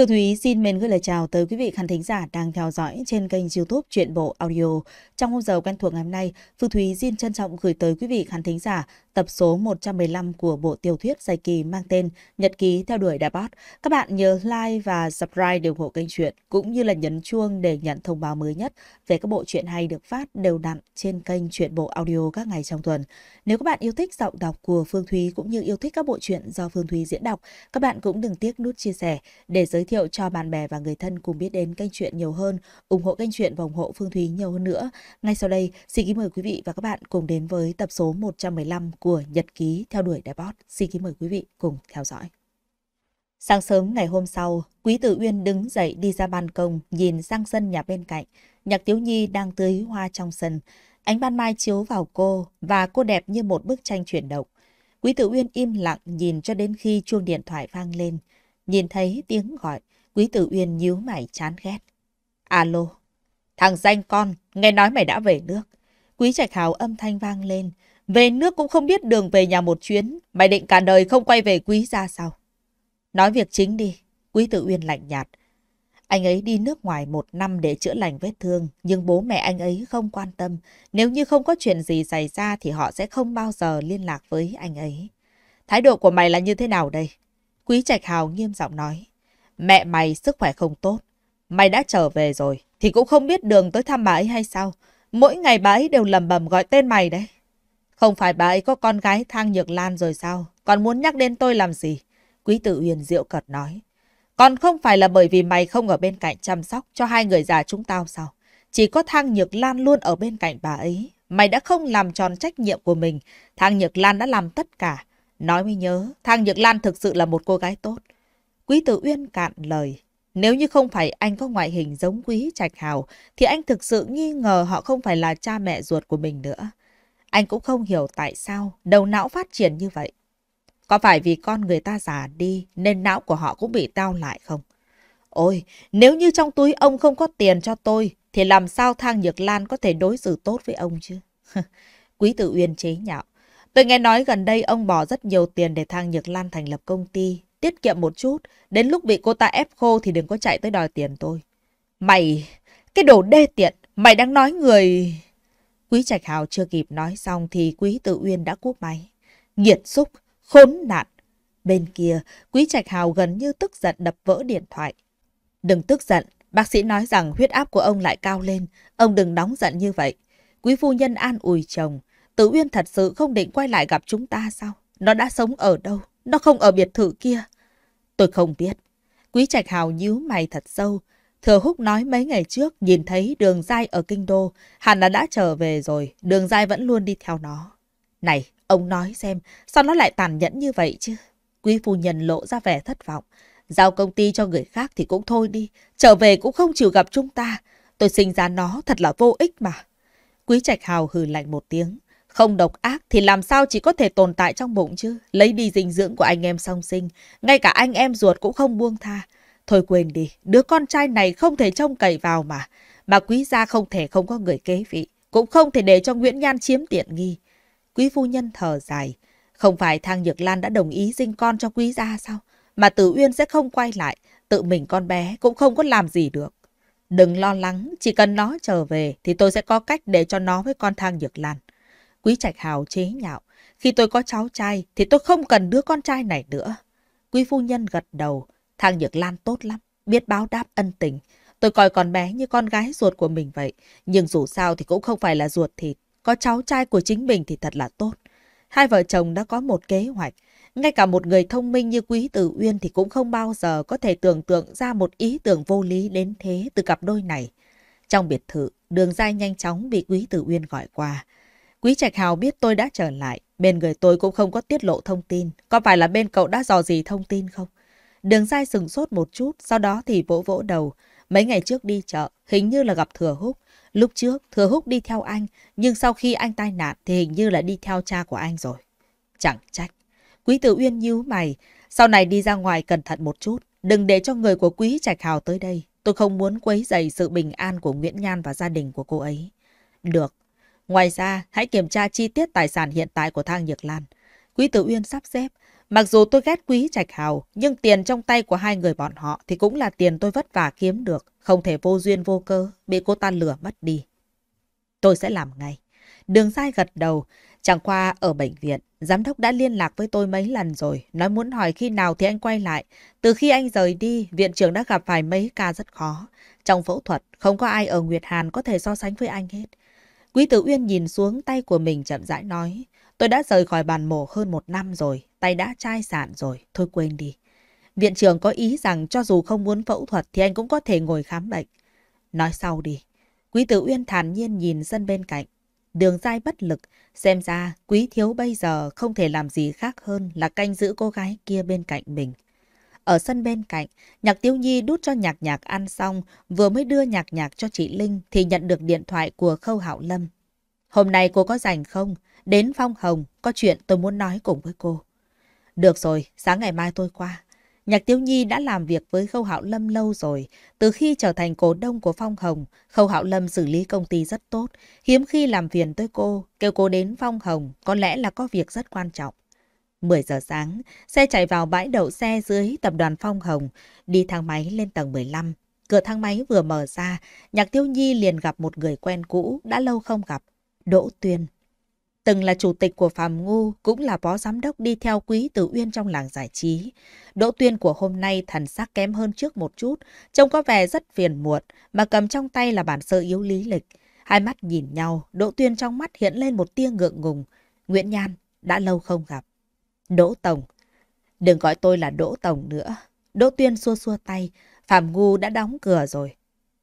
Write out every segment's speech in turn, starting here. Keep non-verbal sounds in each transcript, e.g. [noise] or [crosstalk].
Phương Thúy xin mến gửi lời chào tới quý vị khán thính giả đang theo dõi trên kênh youtube Chuyện Bộ Audio. Trong hôm giờ quen thuộc ngày hôm nay, Phương Thúy xin trân trọng gửi tới quý vị khán thính giả tập số 115 của bộ tiểu thuyết dài kỳ mang tên Nhật ký theo đuổi Đà Bát. Các bạn nhớ like và subscribe để ủng hộ kênh truyện cũng như là nhấn chuông để nhận thông báo mới nhất về các bộ truyện hay được phát đều đặn trên kênh truyện bộ audio các ngày trong tuần. Nếu các bạn yêu thích giọng đọc của Phương Thúy cũng như yêu thích các bộ truyện do Phương Thúy diễn đọc, các bạn cũng đừng tiếc nút chia sẻ để giới thiệu cho bạn bè và người thân cùng biết đến kênh truyện nhiều hơn, ủng hộ kênh truyện và ủng hộ Phương Thúy nhiều hơn nữa. Ngay sau đây, xin kính mời quý vị và các bạn cùng đến với tập số 115 của Nhật ký theo đuổi đại Bót. Xin kính mời quý vị cùng theo dõi. Sáng sớm ngày hôm sau, Quý Tử Uyên đứng dậy đi ra ban công, nhìn sang sân nhà bên cạnh. Nhạc Tiếu Nhi đang tưới hoa trong sân. Ánh ban mai chiếu vào cô và cô đẹp như một bức tranh chuyển động. Quý Tử Uyên im lặng nhìn cho đến khi chuông điện thoại vang lên. Nhìn thấy tiếng gọi, Quý Tử Uyên nhíu mày chán ghét. Alo, thằng danh con, nghe nói mày đã về nước. Quý Trạch Hào âm thanh vang lên. Về nước cũng không biết đường về nhà một chuyến, mày định cả đời không quay về quý ra sao? Nói việc chính đi, quý tự uyên lạnh nhạt. Anh ấy đi nước ngoài một năm để chữa lành vết thương, nhưng bố mẹ anh ấy không quan tâm. Nếu như không có chuyện gì xảy ra thì họ sẽ không bao giờ liên lạc với anh ấy. Thái độ của mày là như thế nào đây? Quý Trạch Hào nghiêm giọng nói. Mẹ mày sức khỏe không tốt. Mày đã trở về rồi, thì cũng không biết đường tới thăm bà ấy hay sao. Mỗi ngày bà ấy đều lầm bầm gọi tên mày đấy. Không phải bà ấy có con gái Thang Nhược Lan rồi sao? Còn muốn nhắc đến tôi làm gì? Quý tử Uyên diệu cật nói. Còn không phải là bởi vì mày không ở bên cạnh chăm sóc cho hai người già chúng tao sao? Chỉ có Thang Nhược Lan luôn ở bên cạnh bà ấy. Mày đã không làm tròn trách nhiệm của mình. Thang Nhược Lan đã làm tất cả. Nói mới nhớ, Thang Nhược Lan thực sự là một cô gái tốt. Quý tử Uyên cạn lời. Nếu như không phải anh có ngoại hình giống quý trạch hào, thì anh thực sự nghi ngờ họ không phải là cha mẹ ruột của mình nữa. Anh cũng không hiểu tại sao đầu não phát triển như vậy. Có phải vì con người ta già đi nên não của họ cũng bị tao lại không? Ôi, nếu như trong túi ông không có tiền cho tôi, thì làm sao Thang Nhược Lan có thể đối xử tốt với ông chứ? [laughs] Quý Tử Uyên chế nhạo. Tôi nghe nói gần đây ông bỏ rất nhiều tiền để Thang Nhược Lan thành lập công ty, tiết kiệm một chút, đến lúc bị cô ta ép khô thì đừng có chạy tới đòi tiền tôi. Mày, cái đồ đê tiện, mày đang nói người... Quý Trạch Hào chưa kịp nói xong thì Quý Tử Uyên đã cúp máy. Nghiệt xúc, khốn nạn. Bên kia, Quý Trạch Hào gần như tức giận đập vỡ điện thoại. Đừng tức giận, bác sĩ nói rằng huyết áp của ông lại cao lên, ông đừng nóng giận như vậy. Quý phu nhân an ủi chồng, Tử Uyên thật sự không định quay lại gặp chúng ta sao? Nó đã sống ở đâu? Nó không ở biệt thự kia. Tôi không biết. Quý Trạch Hào nhíu mày thật sâu, Thừa Húc nói mấy ngày trước nhìn thấy đường dai ở Kinh Đô, hẳn là đã trở về rồi, đường dai vẫn luôn đi theo nó. Này, ông nói xem, sao nó lại tàn nhẫn như vậy chứ? Quý phu nhân lộ ra vẻ thất vọng. Giao công ty cho người khác thì cũng thôi đi, trở về cũng không chịu gặp chúng ta. Tôi sinh ra nó thật là vô ích mà. Quý Trạch Hào hừ lạnh một tiếng. Không độc ác thì làm sao chỉ có thể tồn tại trong bụng chứ? Lấy đi dinh dưỡng của anh em song sinh, ngay cả anh em ruột cũng không buông tha. Thôi quên đi, đứa con trai này không thể trông cậy vào mà. Mà quý gia không thể không có người kế vị, cũng không thể để cho Nguyễn Nhan chiếm tiện nghi. Quý phu nhân thở dài, không phải Thang Nhược Lan đã đồng ý sinh con cho quý gia sao? Mà Tử Uyên sẽ không quay lại, tự mình con bé cũng không có làm gì được. Đừng lo lắng, chỉ cần nó trở về thì tôi sẽ có cách để cho nó với con Thang Nhược Lan. Quý Trạch Hào chế nhạo, khi tôi có cháu trai thì tôi không cần đứa con trai này nữa. Quý phu nhân gật đầu, Thang Nhược Lan tốt lắm, biết báo đáp ân tình. Tôi coi con bé như con gái ruột của mình vậy, nhưng dù sao thì cũng không phải là ruột thịt. Có cháu trai của chính mình thì thật là tốt. Hai vợ chồng đã có một kế hoạch. Ngay cả một người thông minh như Quý Tử Uyên thì cũng không bao giờ có thể tưởng tượng ra một ý tưởng vô lý đến thế từ cặp đôi này. Trong biệt thự, đường dai nhanh chóng bị Quý Tử Uyên gọi qua. Quý Trạch Hào biết tôi đã trở lại, bên người tôi cũng không có tiết lộ thông tin. Có phải là bên cậu đã dò gì thông tin không? Đường dai sừng sốt một chút, sau đó thì vỗ vỗ đầu. Mấy ngày trước đi chợ, hình như là gặp Thừa Húc. Lúc trước, Thừa Húc đi theo anh, nhưng sau khi anh tai nạn thì hình như là đi theo cha của anh rồi. Chẳng trách. Quý Tử Uyên nhíu mày, sau này đi ra ngoài cẩn thận một chút, đừng để cho người của Quý Trạch Hào tới đây. Tôi không muốn quấy rầy sự bình an của Nguyễn Nhan và gia đình của cô ấy. Được. Ngoài ra, hãy kiểm tra chi tiết tài sản hiện tại của Thang Nhược Lan. Quý Tử Uyên sắp xếp, Mặc dù tôi ghét quý trạch hào, nhưng tiền trong tay của hai người bọn họ thì cũng là tiền tôi vất vả kiếm được, không thể vô duyên vô cơ, bị cô ta lừa mất đi. Tôi sẽ làm ngay. Đường sai gật đầu, chẳng qua ở bệnh viện, giám đốc đã liên lạc với tôi mấy lần rồi, nói muốn hỏi khi nào thì anh quay lại. Từ khi anh rời đi, viện trưởng đã gặp phải mấy ca rất khó. Trong phẫu thuật, không có ai ở Nguyệt Hàn có thể so sánh với anh hết. Quý Tử Uyên nhìn xuống tay của mình chậm rãi nói, Tôi đã rời khỏi bàn mổ hơn một năm rồi, tay đã chai sạn rồi, thôi quên đi. Viện trưởng có ý rằng cho dù không muốn phẫu thuật thì anh cũng có thể ngồi khám bệnh. Nói sau đi. Quý tử Uyên thản nhiên nhìn dân bên cạnh. Đường dai bất lực, xem ra quý thiếu bây giờ không thể làm gì khác hơn là canh giữ cô gái kia bên cạnh mình. Ở sân bên cạnh, nhạc tiêu nhi đút cho nhạc nhạc ăn xong, vừa mới đưa nhạc nhạc cho chị Linh thì nhận được điện thoại của Khâu Hạo Lâm. Hôm nay cô có rảnh không? Đến Phong Hồng, có chuyện tôi muốn nói cùng với cô. Được rồi, sáng ngày mai tôi qua. Nhạc Tiếu Nhi đã làm việc với Khâu Hạo Lâm lâu rồi. Từ khi trở thành cổ đông của Phong Hồng, Khâu Hạo Lâm xử lý công ty rất tốt. Hiếm khi làm phiền tới cô, kêu cô đến Phong Hồng có lẽ là có việc rất quan trọng. 10 giờ sáng, xe chạy vào bãi đậu xe dưới tập đoàn Phong Hồng, đi thang máy lên tầng 15. Cửa thang máy vừa mở ra, Nhạc Tiêu Nhi liền gặp một người quen cũ đã lâu không gặp, Đỗ Tuyên từng là chủ tịch của Phạm Ngu, cũng là phó giám đốc đi theo Quý Tử Uyên trong làng giải trí. Đỗ Tuyên của hôm nay thần sắc kém hơn trước một chút, trông có vẻ rất phiền muộn, mà cầm trong tay là bản sơ yếu lý lịch. Hai mắt nhìn nhau, Đỗ Tuyên trong mắt hiện lên một tia ngượng ngùng. Nguyễn Nhan, đã lâu không gặp. Đỗ Tổng, đừng gọi tôi là Đỗ Tổng nữa. Đỗ Tuyên xua xua tay, Phạm Ngu đã đóng cửa rồi.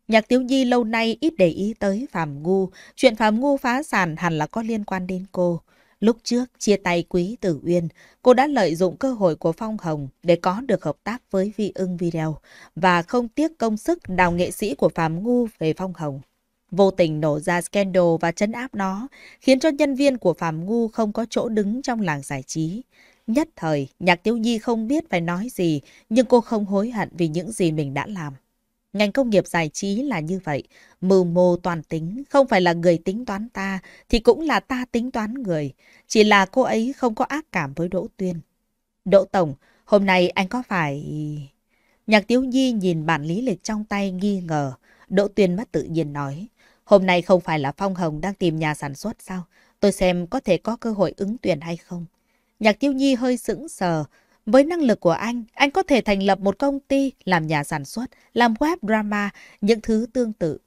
Nhạc Tiếu Nhi lâu nay ít để ý tới Phạm Ngu, chuyện Phạm Ngu phá sản hẳn là có liên quan đến cô. Lúc trước chia tay Quý Tử Uyên, cô đã lợi dụng cơ hội của Phong Hồng để có được hợp tác với Vi ưng video và không tiếc công sức đào nghệ sĩ của Phạm Ngu về Phong Hồng. Vô tình nổ ra scandal và chấn áp nó, khiến cho nhân viên của Phạm Ngu không có chỗ đứng trong làng giải trí. Nhất thời, Nhạc Tiêu Nhi không biết phải nói gì, nhưng cô không hối hận vì những gì mình đã làm. Ngành công nghiệp giải trí là như vậy, mưu mô toàn tính, không phải là người tính toán ta, thì cũng là ta tính toán người. Chỉ là cô ấy không có ác cảm với Đỗ Tuyên. Đỗ Tổng, hôm nay anh có phải... Nhạc Tiếu Nhi nhìn bản lý lịch trong tay nghi ngờ. Đỗ Tuyên mất tự nhiên nói. Hôm nay không phải là Phong Hồng đang tìm nhà sản xuất sao? Tôi xem có thể có cơ hội ứng tuyển hay không. Nhạc Tiêu Nhi hơi sững sờ, với năng lực của anh, anh có thể thành lập một công ty, làm nhà sản xuất, làm web drama, những thứ tương tự.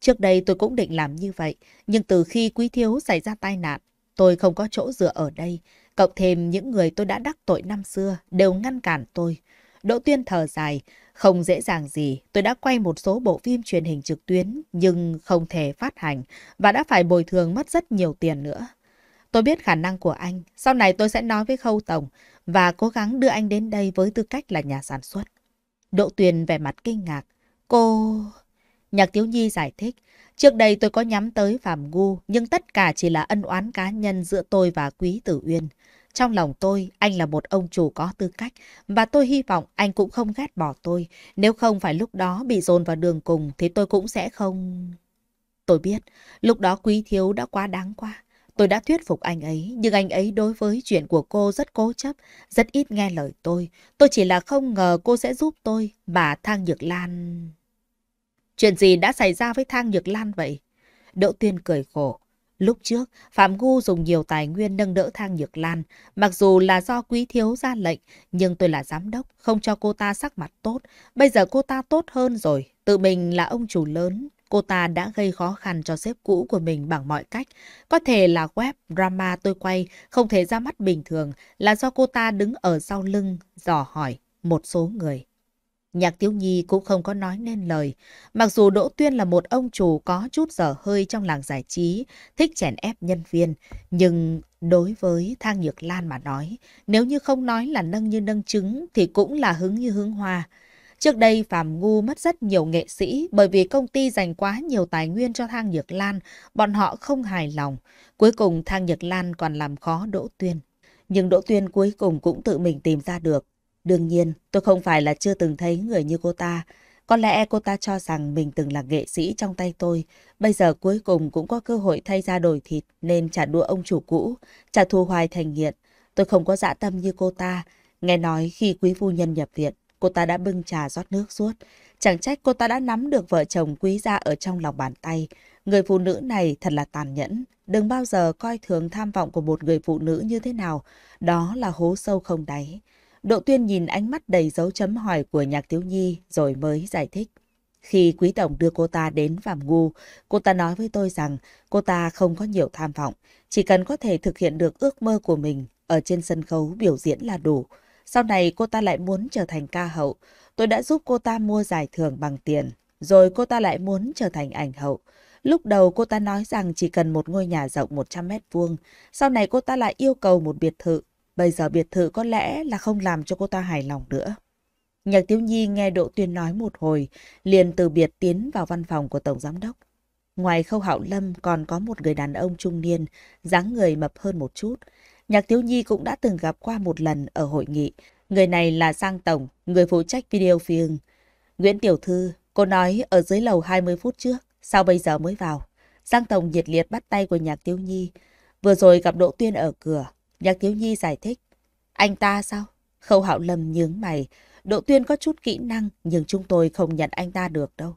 Trước đây tôi cũng định làm như vậy, nhưng từ khi Quý Thiếu xảy ra tai nạn, tôi không có chỗ dựa ở đây. Cộng thêm những người tôi đã đắc tội năm xưa đều ngăn cản tôi. Đỗ Tuyên thở dài, không dễ dàng gì, tôi đã quay một số bộ phim truyền hình trực tuyến nhưng không thể phát hành và đã phải bồi thường mất rất nhiều tiền nữa. Tôi biết khả năng của anh, sau này tôi sẽ nói với Khâu Tổng, và cố gắng đưa anh đến đây với tư cách là nhà sản xuất. Đỗ Tuyền vẻ mặt kinh ngạc. Cô... Nhạc Tiếu Nhi giải thích. Trước đây tôi có nhắm tới Phạm Gu, nhưng tất cả chỉ là ân oán cá nhân giữa tôi và Quý Tử Uyên. Trong lòng tôi, anh là một ông chủ có tư cách, và tôi hy vọng anh cũng không ghét bỏ tôi. Nếu không phải lúc đó bị dồn vào đường cùng, thì tôi cũng sẽ không... Tôi biết, lúc đó Quý Thiếu đã quá đáng quá. Tôi đã thuyết phục anh ấy, nhưng anh ấy đối với chuyện của cô rất cố chấp, rất ít nghe lời tôi. Tôi chỉ là không ngờ cô sẽ giúp tôi, mà Thang Nhược Lan... Chuyện gì đã xảy ra với Thang Nhược Lan vậy? Đỗ Tuyên cười khổ. Lúc trước, Phạm Ngu dùng nhiều tài nguyên nâng đỡ Thang Nhược Lan. Mặc dù là do quý thiếu ra lệnh, nhưng tôi là giám đốc, không cho cô ta sắc mặt tốt. Bây giờ cô ta tốt hơn rồi, tự mình là ông chủ lớn, cô ta đã gây khó khăn cho sếp cũ của mình bằng mọi cách. Có thể là web drama tôi quay không thể ra mắt bình thường là do cô ta đứng ở sau lưng dò hỏi một số người. Nhạc Tiếu Nhi cũng không có nói nên lời. Mặc dù Đỗ Tuyên là một ông chủ có chút dở hơi trong làng giải trí, thích chèn ép nhân viên, nhưng đối với Thang Nhược Lan mà nói, nếu như không nói là nâng như nâng trứng thì cũng là hứng như hứng hoa. Trước đây Phạm Ngu mất rất nhiều nghệ sĩ bởi vì công ty dành quá nhiều tài nguyên cho Thang Nhược Lan, bọn họ không hài lòng. Cuối cùng Thang Nhược Lan còn làm khó Đỗ Tuyên. Nhưng Đỗ Tuyên cuối cùng cũng tự mình tìm ra được. Đương nhiên, tôi không phải là chưa từng thấy người như cô ta. Có lẽ cô ta cho rằng mình từng là nghệ sĩ trong tay tôi, bây giờ cuối cùng cũng có cơ hội thay ra đổi thịt nên trả đũa ông chủ cũ, trả thù hoài thành nghiện. Tôi không có dạ tâm như cô ta, nghe nói khi quý phu nhân nhập viện, cô ta đã bưng trà rót nước suốt. Chẳng trách cô ta đã nắm được vợ chồng quý gia ở trong lòng bàn tay. Người phụ nữ này thật là tàn nhẫn. Đừng bao giờ coi thường tham vọng của một người phụ nữ như thế nào. Đó là hố sâu không đáy. Độ tuyên nhìn ánh mắt đầy dấu chấm hỏi của nhạc thiếu nhi rồi mới giải thích. Khi quý tổng đưa cô ta đến Phạm Ngu, cô ta nói với tôi rằng cô ta không có nhiều tham vọng, chỉ cần có thể thực hiện được ước mơ của mình ở trên sân khấu biểu diễn là đủ. Sau này cô ta lại muốn trở thành ca hậu. Tôi đã giúp cô ta mua giải thưởng bằng tiền. Rồi cô ta lại muốn trở thành ảnh hậu. Lúc đầu cô ta nói rằng chỉ cần một ngôi nhà rộng 100 mét vuông. Sau này cô ta lại yêu cầu một biệt thự. Bây giờ biệt thự có lẽ là không làm cho cô ta hài lòng nữa. Nhạc Tiếu Nhi nghe Đỗ Tuyên nói một hồi, liền từ biệt tiến vào văn phòng của Tổng Giám Đốc. Ngoài khâu hạo lâm còn có một người đàn ông trung niên, dáng người mập hơn một chút. Nhạc Tiếu Nhi cũng đã từng gặp qua một lần ở hội nghị. Người này là Giang Tổng, người phụ trách video phim. Nguyễn Tiểu Thư, cô nói ở dưới lầu 20 phút trước, sao bây giờ mới vào? Giang Tổng nhiệt liệt bắt tay của Nhạc Tiếu Nhi. Vừa rồi gặp Đỗ Tuyên ở cửa, Nhạc Tiếu Nhi giải thích. Anh ta sao? Khâu Hạo Lâm nhướng mày. Đỗ Tuyên có chút kỹ năng nhưng chúng tôi không nhận anh ta được đâu.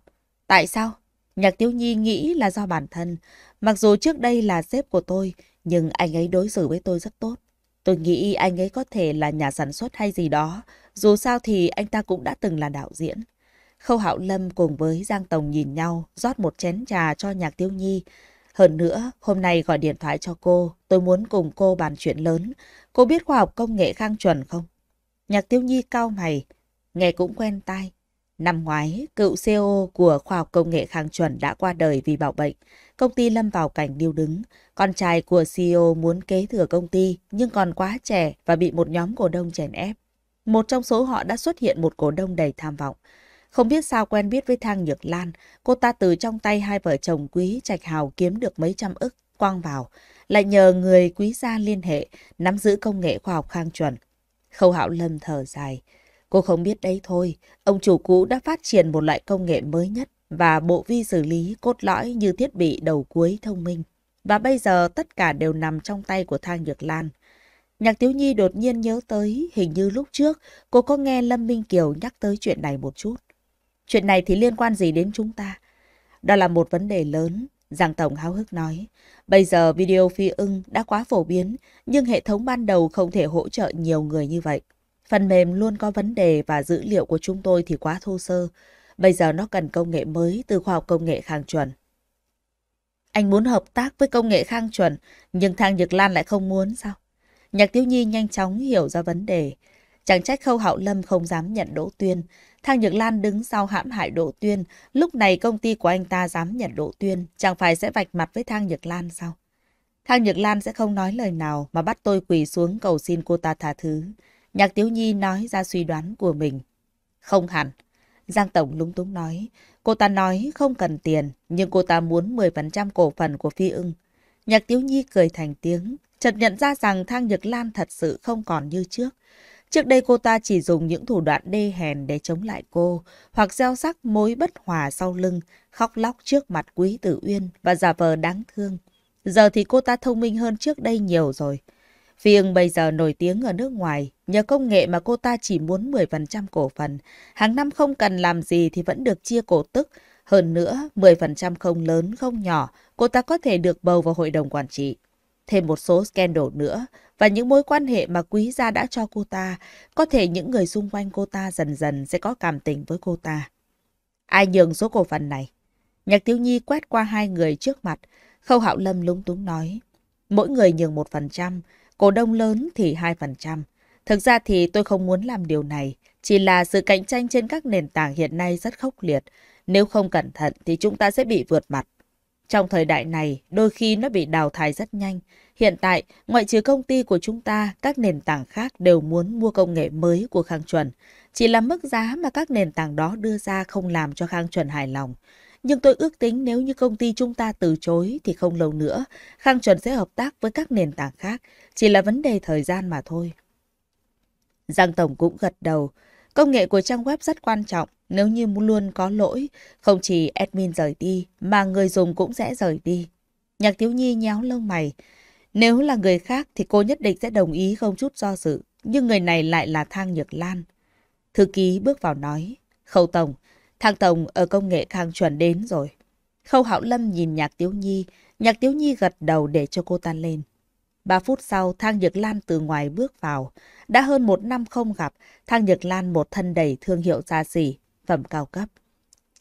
Tại sao? Nhạc Tiếu Nhi nghĩ là do bản thân. Mặc dù trước đây là sếp của tôi, nhưng anh ấy đối xử với tôi rất tốt. Tôi nghĩ anh ấy có thể là nhà sản xuất hay gì đó, dù sao thì anh ta cũng đã từng là đạo diễn. Khâu Hạo Lâm cùng với Giang Tổng nhìn nhau, rót một chén trà cho Nhạc Tiêu Nhi. Hơn nữa, hôm nay gọi điện thoại cho cô, tôi muốn cùng cô bàn chuyện lớn. Cô biết khoa học công nghệ khang chuẩn không? Nhạc Tiêu Nhi cao mày, nghe cũng quen tai. Năm ngoái, cựu CEO của khoa học công nghệ khang chuẩn đã qua đời vì bạo bệnh công ty lâm vào cảnh điêu đứng. Con trai của CEO muốn kế thừa công ty nhưng còn quá trẻ và bị một nhóm cổ đông chèn ép. Một trong số họ đã xuất hiện một cổ đông đầy tham vọng. Không biết sao quen biết với Thang Nhược Lan, cô ta từ trong tay hai vợ chồng Quý Trạch Hào kiếm được mấy trăm ức quang vào, lại nhờ người quý gia liên hệ, nắm giữ công nghệ khoa học khang chuẩn. Khâu Hạo Lâm thở dài, cô không biết đấy thôi, ông chủ cũ đã phát triển một loại công nghệ mới nhất và bộ vi xử lý cốt lõi như thiết bị đầu cuối thông minh. Và bây giờ tất cả đều nằm trong tay của Thang Nhược Lan. Nhạc Tiếu Nhi đột nhiên nhớ tới hình như lúc trước cô có nghe Lâm Minh Kiều nhắc tới chuyện này một chút. Chuyện này thì liên quan gì đến chúng ta? Đó là một vấn đề lớn, Giang Tổng háo hức nói. Bây giờ video phi ưng đã quá phổ biến, nhưng hệ thống ban đầu không thể hỗ trợ nhiều người như vậy. Phần mềm luôn có vấn đề và dữ liệu của chúng tôi thì quá thô sơ. Bây giờ nó cần công nghệ mới từ khoa học công nghệ khang chuẩn. Anh muốn hợp tác với công nghệ khang chuẩn, nhưng Thang Nhược Lan lại không muốn sao? Nhạc Tiếu Nhi nhanh chóng hiểu ra vấn đề. Chẳng trách Khâu Hạo Lâm không dám nhận Đỗ Tuyên. Thang Nhược Lan đứng sau hãm hại Đỗ Tuyên. Lúc này công ty của anh ta dám nhận Đỗ Tuyên. Chẳng phải sẽ vạch mặt với Thang Nhược Lan sao? Thang Nhược Lan sẽ không nói lời nào mà bắt tôi quỳ xuống cầu xin cô ta tha thứ. Nhạc Tiếu Nhi nói ra suy đoán của mình. Không hẳn. Giang Tổng lúng túng nói. Cô ta nói không cần tiền, nhưng cô ta muốn 10% cổ phần của Phi ưng. Nhạc Tiếu Nhi cười thành tiếng, chợt nhận ra rằng Thang Nhật Lan thật sự không còn như trước. Trước đây cô ta chỉ dùng những thủ đoạn đê hèn để chống lại cô, hoặc gieo sắc mối bất hòa sau lưng, khóc lóc trước mặt quý tử uyên và giả vờ đáng thương. Giờ thì cô ta thông minh hơn trước đây nhiều rồi. Phiêng bây giờ nổi tiếng ở nước ngoài, nhờ công nghệ mà cô ta chỉ muốn 10% cổ phần. Hàng năm không cần làm gì thì vẫn được chia cổ tức. Hơn nữa, 10% không lớn, không nhỏ, cô ta có thể được bầu vào hội đồng quản trị. Thêm một số scandal nữa, và những mối quan hệ mà quý gia đã cho cô ta, có thể những người xung quanh cô ta dần dần sẽ có cảm tình với cô ta. Ai nhường số cổ phần này? Nhạc Tiếu Nhi quét qua hai người trước mặt, Khâu Hạo Lâm lúng túng nói. Mỗi người nhường một phần trăm, cổ đông lớn thì 2%. Thực ra thì tôi không muốn làm điều này, chỉ là sự cạnh tranh trên các nền tảng hiện nay rất khốc liệt. Nếu không cẩn thận thì chúng ta sẽ bị vượt mặt. Trong thời đại này, đôi khi nó bị đào thải rất nhanh. Hiện tại, ngoại trừ công ty của chúng ta, các nền tảng khác đều muốn mua công nghệ mới của Khang Chuẩn. Chỉ là mức giá mà các nền tảng đó đưa ra không làm cho Khang Chuẩn hài lòng nhưng tôi ước tính nếu như công ty chúng ta từ chối thì không lâu nữa, Khang Chuẩn sẽ hợp tác với các nền tảng khác, chỉ là vấn đề thời gian mà thôi. Giang Tổng cũng gật đầu, công nghệ của trang web rất quan trọng, nếu như luôn có lỗi, không chỉ admin rời đi mà người dùng cũng sẽ rời đi. Nhạc Tiếu Nhi nhéo lông mày, nếu là người khác thì cô nhất định sẽ đồng ý không chút do dự, nhưng người này lại là Thang Nhược Lan. Thư ký bước vào nói, Khâu Tổng, Thang Tổng ở công nghệ khang chuẩn đến rồi. Khâu Hạo Lâm nhìn Nhạc Tiếu Nhi, Nhạc Tiếu Nhi gật đầu để cho cô tan lên. Ba phút sau, Thang Nhược Lan từ ngoài bước vào. Đã hơn một năm không gặp, Thang Nhược Lan một thân đầy thương hiệu xa xỉ, phẩm cao cấp.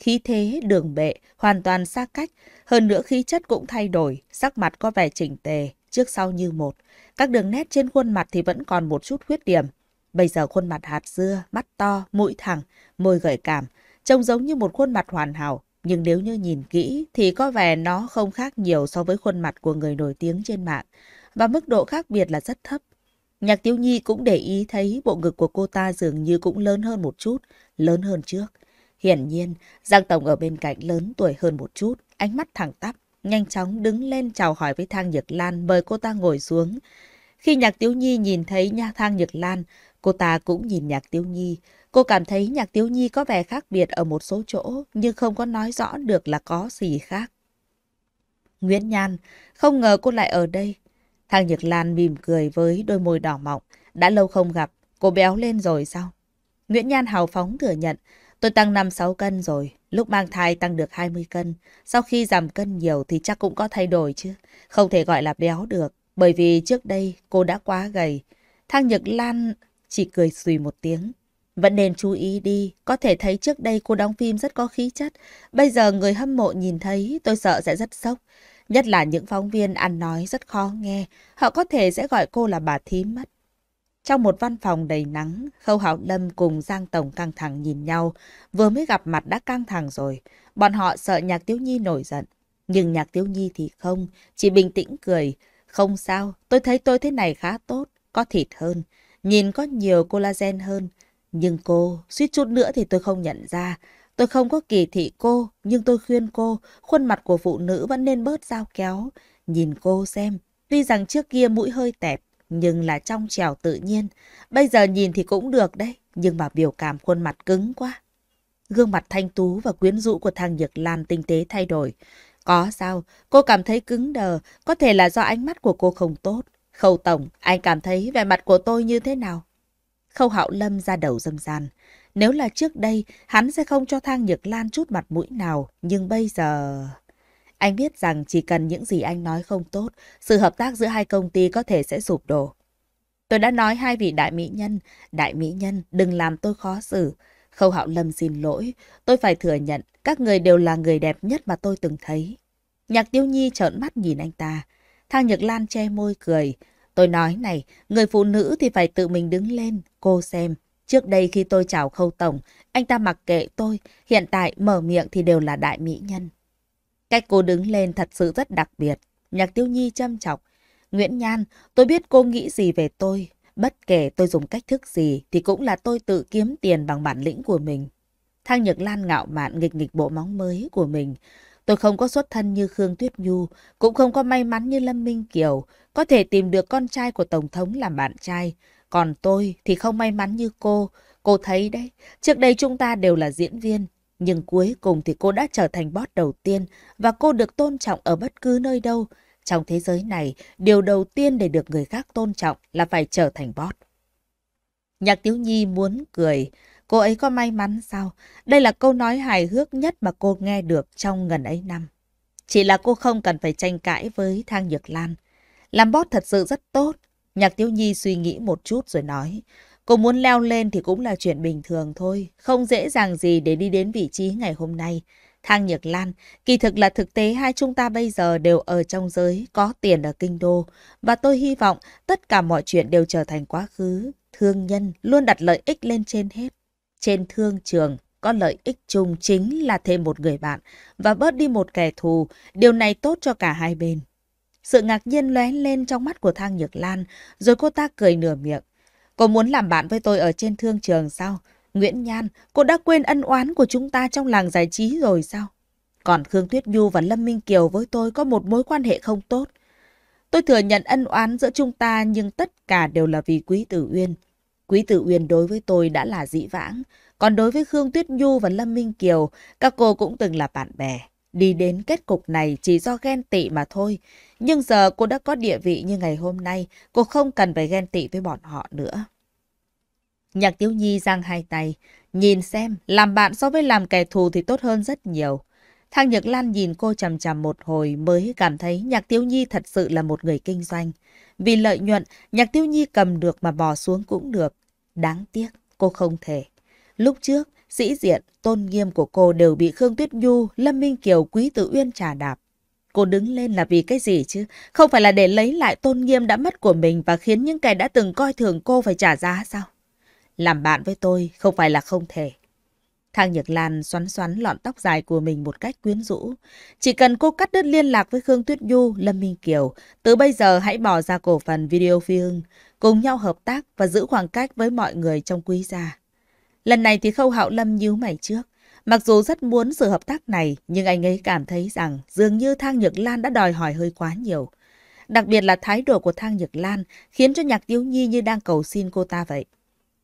Khí thế, đường bệ, hoàn toàn xa cách, hơn nữa khí chất cũng thay đổi, sắc mặt có vẻ chỉnh tề, trước sau như một. Các đường nét trên khuôn mặt thì vẫn còn một chút khuyết điểm. Bây giờ khuôn mặt hạt dưa, mắt to, mũi thẳng, môi gợi cảm, trông giống như một khuôn mặt hoàn hảo, nhưng nếu như nhìn kỹ thì có vẻ nó không khác nhiều so với khuôn mặt của người nổi tiếng trên mạng, và mức độ khác biệt là rất thấp. Nhạc Tiếu Nhi cũng để ý thấy bộ ngực của cô ta dường như cũng lớn hơn một chút, lớn hơn trước. Hiển nhiên, Giang Tổng ở bên cạnh lớn tuổi hơn một chút, ánh mắt thẳng tắp, nhanh chóng đứng lên chào hỏi với Thang nhật Lan mời cô ta ngồi xuống. Khi Nhạc Tiếu Nhi nhìn thấy nha Thang nhật Lan, cô ta cũng nhìn Nhạc Tiếu Nhi, Cô cảm thấy nhạc tiếu nhi có vẻ khác biệt ở một số chỗ, nhưng không có nói rõ được là có gì khác. Nguyễn Nhan, không ngờ cô lại ở đây. Thằng Nhật Lan mỉm cười với đôi môi đỏ mọng. Đã lâu không gặp, cô béo lên rồi sao? Nguyễn Nhan hào phóng thừa nhận, tôi tăng 5-6 cân rồi, lúc mang thai tăng được 20 cân. Sau khi giảm cân nhiều thì chắc cũng có thay đổi chứ, không thể gọi là béo được, bởi vì trước đây cô đã quá gầy. Thang Nhật Lan chỉ cười xùy một tiếng. Vẫn nên chú ý đi, có thể thấy trước đây cô đóng phim rất có khí chất. Bây giờ người hâm mộ nhìn thấy, tôi sợ sẽ rất sốc. Nhất là những phóng viên ăn nói rất khó nghe, họ có thể sẽ gọi cô là bà thím mất. Trong một văn phòng đầy nắng, Khâu Hảo Lâm cùng Giang Tổng căng thẳng nhìn nhau. Vừa mới gặp mặt đã căng thẳng rồi. Bọn họ sợ Nhạc Tiếu Nhi nổi giận. Nhưng Nhạc Tiếu Nhi thì không, chỉ bình tĩnh cười. Không sao, tôi thấy tôi thế này khá tốt, có thịt hơn. Nhìn có nhiều collagen hơn, nhưng cô, suýt chút nữa thì tôi không nhận ra. Tôi không có kỳ thị cô, nhưng tôi khuyên cô, khuôn mặt của phụ nữ vẫn nên bớt dao kéo. Nhìn cô xem, tuy rằng trước kia mũi hơi tẹp, nhưng là trong trèo tự nhiên. Bây giờ nhìn thì cũng được đấy, nhưng mà biểu cảm khuôn mặt cứng quá. Gương mặt thanh tú và quyến rũ của thằng Nhật Lan tinh tế thay đổi. Có sao, cô cảm thấy cứng đờ, có thể là do ánh mắt của cô không tốt. Khâu Tổng, anh cảm thấy vẻ mặt của tôi như thế nào? Khâu Hạo Lâm ra đầu dâm gian. Nếu là trước đây, hắn sẽ không cho Thang Nhược Lan chút mặt mũi nào, nhưng bây giờ... Anh biết rằng chỉ cần những gì anh nói không tốt, sự hợp tác giữa hai công ty có thể sẽ sụp đổ. Tôi đã nói hai vị đại mỹ nhân, đại mỹ nhân đừng làm tôi khó xử. Khâu Hạo Lâm xin lỗi, tôi phải thừa nhận các người đều là người đẹp nhất mà tôi từng thấy. Nhạc Tiêu Nhi trợn mắt nhìn anh ta. Thang Nhược Lan che môi cười, Tôi nói này, người phụ nữ thì phải tự mình đứng lên, cô xem. Trước đây khi tôi chào khâu tổng, anh ta mặc kệ tôi, hiện tại mở miệng thì đều là đại mỹ nhân. Cách cô đứng lên thật sự rất đặc biệt. Nhạc tiêu nhi châm chọc. Nguyễn Nhan, tôi biết cô nghĩ gì về tôi. Bất kể tôi dùng cách thức gì thì cũng là tôi tự kiếm tiền bằng bản lĩnh của mình. Thang nhật Lan ngạo mạn nghịch nghịch bộ móng mới của mình. Tôi không có xuất thân như Khương Tuyết Nhu, cũng không có may mắn như Lâm Minh Kiều, có thể tìm được con trai của Tổng thống làm bạn trai. Còn tôi thì không may mắn như cô. Cô thấy đấy, trước đây chúng ta đều là diễn viên. Nhưng cuối cùng thì cô đã trở thành boss đầu tiên và cô được tôn trọng ở bất cứ nơi đâu. Trong thế giới này, điều đầu tiên để được người khác tôn trọng là phải trở thành boss. Nhạc Tiếu Nhi muốn cười, Cô ấy có may mắn sao? Đây là câu nói hài hước nhất mà cô nghe được trong gần ấy năm. Chỉ là cô không cần phải tranh cãi với Thang Nhược Lan. Làm bót thật sự rất tốt. Nhạc Tiếu Nhi suy nghĩ một chút rồi nói. Cô muốn leo lên thì cũng là chuyện bình thường thôi. Không dễ dàng gì để đi đến vị trí ngày hôm nay. Thang Nhược Lan, kỳ thực là thực tế hai chúng ta bây giờ đều ở trong giới có tiền ở kinh đô. Và tôi hy vọng tất cả mọi chuyện đều trở thành quá khứ. Thương nhân luôn đặt lợi ích lên trên hết. Trên thương trường, có lợi ích chung chính là thêm một người bạn và bớt đi một kẻ thù, điều này tốt cho cả hai bên. Sự ngạc nhiên lóe lên trong mắt của Thang Nhược Lan, rồi cô ta cười nửa miệng. Cô muốn làm bạn với tôi ở trên thương trường sao? Nguyễn Nhan, cô đã quên ân oán của chúng ta trong làng giải trí rồi sao? Còn Khương Tuyết Nhu và Lâm Minh Kiều với tôi có một mối quan hệ không tốt. Tôi thừa nhận ân oán giữa chúng ta nhưng tất cả đều là vì quý tử uyên. Quý Tử Uyên đối với tôi đã là dị vãng, còn đối với Khương Tuyết Nhu và Lâm Minh Kiều, các cô cũng từng là bạn bè. Đi đến kết cục này chỉ do ghen tị mà thôi. Nhưng giờ cô đã có địa vị như ngày hôm nay, cô không cần phải ghen tị với bọn họ nữa. Nhạc Tiếu Nhi giang hai tay, nhìn xem, làm bạn so với làm kẻ thù thì tốt hơn rất nhiều. Thang Nhật Lan nhìn cô chằm chằm một hồi mới cảm thấy Nhạc Tiếu Nhi thật sự là một người kinh doanh. Vì lợi nhuận, Nhạc Tiếu Nhi cầm được mà bỏ xuống cũng được. Đáng tiếc, cô không thể. Lúc trước, sĩ diện, tôn nghiêm của cô đều bị Khương Tuyết Nhu, Lâm Minh Kiều, Quý Tử Uyên trà đạp. Cô đứng lên là vì cái gì chứ? Không phải là để lấy lại tôn nghiêm đã mất của mình và khiến những kẻ đã từng coi thường cô phải trả giá sao? Làm bạn với tôi không phải là không thể. Thang Nhược Lan xoắn xoắn lọn tóc dài của mình một cách quyến rũ. Chỉ cần cô cắt đứt liên lạc với Khương Tuyết Nhu, Lâm Minh Kiều, từ bây giờ hãy bỏ ra cổ phần video phi hưng cùng nhau hợp tác và giữ khoảng cách với mọi người trong quý gia. Lần này thì Khâu Hạo Lâm nhíu mày trước. Mặc dù rất muốn sự hợp tác này, nhưng anh ấy cảm thấy rằng dường như Thang Nhược Lan đã đòi hỏi hơi quá nhiều. Đặc biệt là thái độ của Thang Nhược Lan khiến cho Nhạc Tiếu Nhi như đang cầu xin cô ta vậy.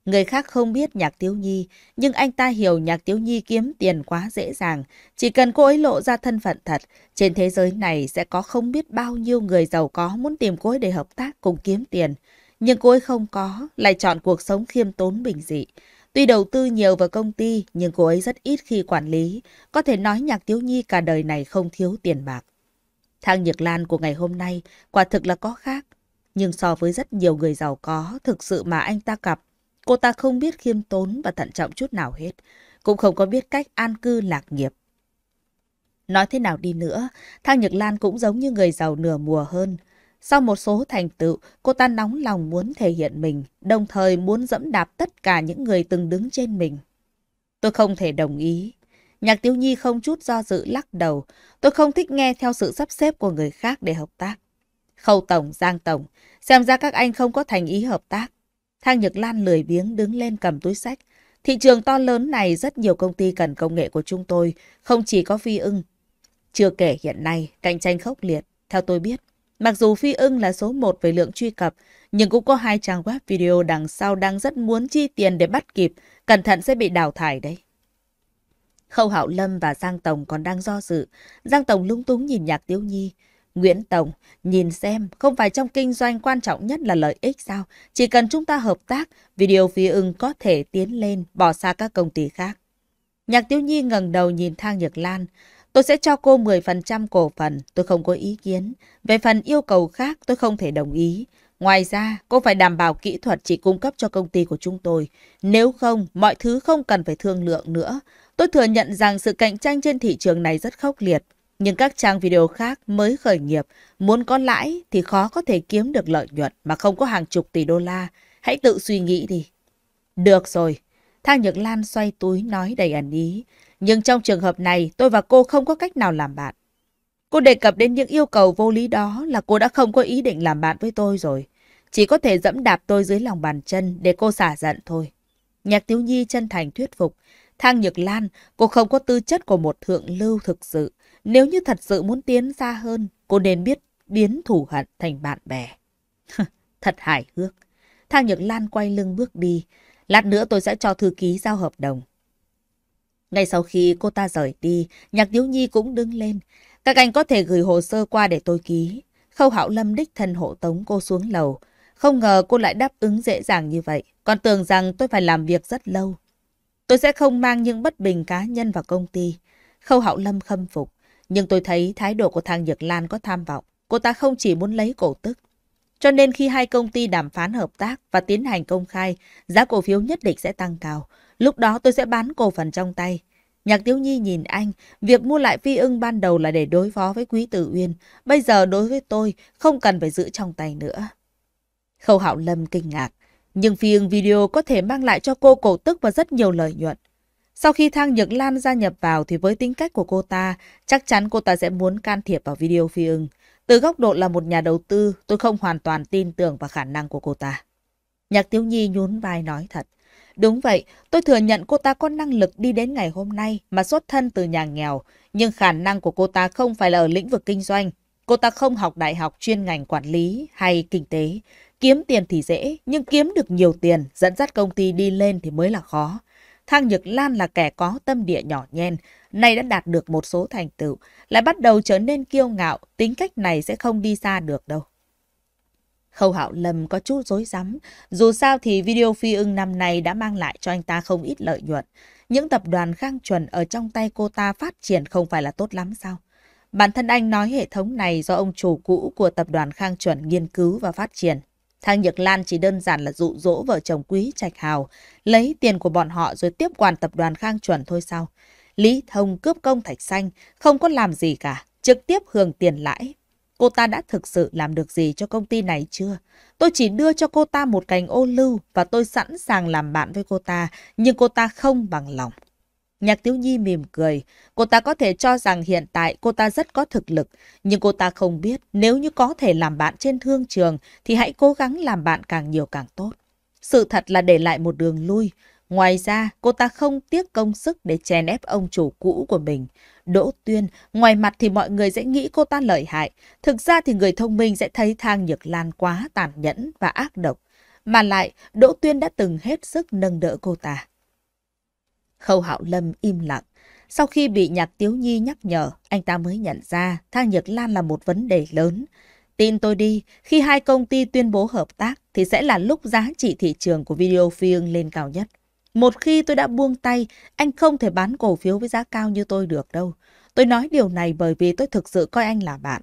Người khác không biết Nhạc Tiếu Nhi, nhưng anh ta hiểu Nhạc Tiếu Nhi kiếm tiền quá dễ dàng. Chỉ cần cô ấy lộ ra thân phận thật, trên thế giới này sẽ có không biết bao nhiêu người giàu có muốn tìm cô ấy để hợp tác cùng kiếm tiền nhưng cô ấy không có, lại chọn cuộc sống khiêm tốn bình dị. Tuy đầu tư nhiều vào công ty, nhưng cô ấy rất ít khi quản lý. Có thể nói nhạc thiếu nhi cả đời này không thiếu tiền bạc. Thang Nhược Lan của ngày hôm nay quả thực là có khác. Nhưng so với rất nhiều người giàu có, thực sự mà anh ta gặp, cô ta không biết khiêm tốn và thận trọng chút nào hết. Cũng không có biết cách an cư lạc nghiệp. Nói thế nào đi nữa, Thang Nhược Lan cũng giống như người giàu nửa mùa hơn. Sau một số thành tựu, cô ta nóng lòng muốn thể hiện mình, đồng thời muốn dẫm đạp tất cả những người từng đứng trên mình. Tôi không thể đồng ý. Nhạc Tiếu Nhi không chút do dự lắc đầu. Tôi không thích nghe theo sự sắp xếp của người khác để hợp tác. Khâu Tổng, Giang Tổng, xem ra các anh không có thành ý hợp tác. Thang Nhật Lan lười biếng đứng lên cầm túi sách. Thị trường to lớn này rất nhiều công ty cần công nghệ của chúng tôi, không chỉ có phi ưng. Chưa kể hiện nay, cạnh tranh khốc liệt, theo tôi biết, Mặc dù Phi ưng là số 1 về lượng truy cập, nhưng cũng có hai trang web video đằng sau đang rất muốn chi tiền để bắt kịp, cẩn thận sẽ bị đào thải đấy. Khâu Hạo Lâm và Giang Tổng còn đang do dự. Giang Tổng lung túng nhìn Nhạc Tiếu Nhi. Nguyễn Tổng, nhìn xem, không phải trong kinh doanh quan trọng nhất là lợi ích sao? Chỉ cần chúng ta hợp tác, video Phi ưng có thể tiến lên, bỏ xa các công ty khác. Nhạc Tiếu Nhi ngẩng đầu nhìn Thang nhật Lan. Tôi sẽ cho cô 10% cổ phần, tôi không có ý kiến. Về phần yêu cầu khác, tôi không thể đồng ý. Ngoài ra, cô phải đảm bảo kỹ thuật chỉ cung cấp cho công ty của chúng tôi. Nếu không, mọi thứ không cần phải thương lượng nữa. Tôi thừa nhận rằng sự cạnh tranh trên thị trường này rất khốc liệt. Nhưng các trang video khác mới khởi nghiệp, muốn có lãi thì khó có thể kiếm được lợi nhuận mà không có hàng chục tỷ đô la. Hãy tự suy nghĩ đi. Được rồi. Thang Nhược Lan xoay túi nói đầy ẩn ý. Nhưng trong trường hợp này, tôi và cô không có cách nào làm bạn. Cô đề cập đến những yêu cầu vô lý đó là cô đã không có ý định làm bạn với tôi rồi. Chỉ có thể dẫm đạp tôi dưới lòng bàn chân để cô xả giận thôi. Nhạc Tiếu Nhi chân thành thuyết phục. Thang Nhược Lan, cô không có tư chất của một thượng lưu thực sự. Nếu như thật sự muốn tiến xa hơn, cô nên biết biến thủ hận thành bạn bè. [laughs] thật hài hước. Thang Nhược Lan quay lưng bước đi. Lát nữa tôi sẽ cho thư ký giao hợp đồng. Ngay sau khi cô ta rời đi, Nhạc Tiếu Nhi cũng đứng lên. Các anh có thể gửi hồ sơ qua để tôi ký. Khâu Hạo Lâm đích thân hộ tống cô xuống lầu. Không ngờ cô lại đáp ứng dễ dàng như vậy. Còn tưởng rằng tôi phải làm việc rất lâu. Tôi sẽ không mang những bất bình cá nhân vào công ty. Khâu Hạo Lâm khâm phục. Nhưng tôi thấy thái độ của thằng Nhược Lan có tham vọng. Cô ta không chỉ muốn lấy cổ tức. Cho nên khi hai công ty đàm phán hợp tác và tiến hành công khai, giá cổ phiếu nhất định sẽ tăng cao. Lúc đó tôi sẽ bán cổ phần trong tay. Nhạc Tiếu Nhi nhìn anh, việc mua lại phi ưng ban đầu là để đối phó với Quý Tử Uyên. Bây giờ đối với tôi, không cần phải giữ trong tay nữa. Khâu Hạo Lâm kinh ngạc. Nhưng phi ưng video có thể mang lại cho cô cổ tức và rất nhiều lợi nhuận. Sau khi Thang Nhược Lan gia nhập vào thì với tính cách của cô ta, chắc chắn cô ta sẽ muốn can thiệp vào video phi ưng. Từ góc độ là một nhà đầu tư, tôi không hoàn toàn tin tưởng vào khả năng của cô ta. Nhạc Tiếu Nhi nhún vai nói thật. Đúng vậy, tôi thừa nhận cô ta có năng lực đi đến ngày hôm nay mà xuất thân từ nhà nghèo, nhưng khả năng của cô ta không phải là ở lĩnh vực kinh doanh. Cô ta không học đại học chuyên ngành quản lý hay kinh tế. Kiếm tiền thì dễ, nhưng kiếm được nhiều tiền, dẫn dắt công ty đi lên thì mới là khó. Thang Nhược Lan là kẻ có tâm địa nhỏ nhen, nay đã đạt được một số thành tựu, lại bắt đầu trở nên kiêu ngạo, tính cách này sẽ không đi xa được đâu. Khâu Hạo Lâm có chút rối rắm, dù sao thì video phi ưng năm nay đã mang lại cho anh ta không ít lợi nhuận. Những tập đoàn khang chuẩn ở trong tay cô ta phát triển không phải là tốt lắm sao? Bản thân anh nói hệ thống này do ông chủ cũ của tập đoàn khang chuẩn nghiên cứu và phát triển. Thang Nhật Lan chỉ đơn giản là dụ dỗ vợ chồng quý Trạch Hào, lấy tiền của bọn họ rồi tiếp quản tập đoàn khang chuẩn thôi sao? Lý Thông cướp công thạch xanh, không có làm gì cả, trực tiếp hưởng tiền lãi cô ta đã thực sự làm được gì cho công ty này chưa? Tôi chỉ đưa cho cô ta một cành ô lưu và tôi sẵn sàng làm bạn với cô ta, nhưng cô ta không bằng lòng. Nhạc Tiếu Nhi mỉm cười, cô ta có thể cho rằng hiện tại cô ta rất có thực lực, nhưng cô ta không biết nếu như có thể làm bạn trên thương trường thì hãy cố gắng làm bạn càng nhiều càng tốt. Sự thật là để lại một đường lui, Ngoài ra, cô ta không tiếc công sức để chèn ép ông chủ cũ của mình. Đỗ Tuyên, ngoài mặt thì mọi người sẽ nghĩ cô ta lợi hại. Thực ra thì người thông minh sẽ thấy Thang Nhược Lan quá tàn nhẫn và ác độc. Mà lại, Đỗ Tuyên đã từng hết sức nâng đỡ cô ta. Khâu Hạo Lâm im lặng. Sau khi bị Nhạc Tiếu Nhi nhắc nhở, anh ta mới nhận ra Thang nhật Lan là một vấn đề lớn. Tin tôi đi, khi hai công ty tuyên bố hợp tác thì sẽ là lúc giá trị thị trường của video phim lên cao nhất. Một khi tôi đã buông tay, anh không thể bán cổ phiếu với giá cao như tôi được đâu. Tôi nói điều này bởi vì tôi thực sự coi anh là bạn.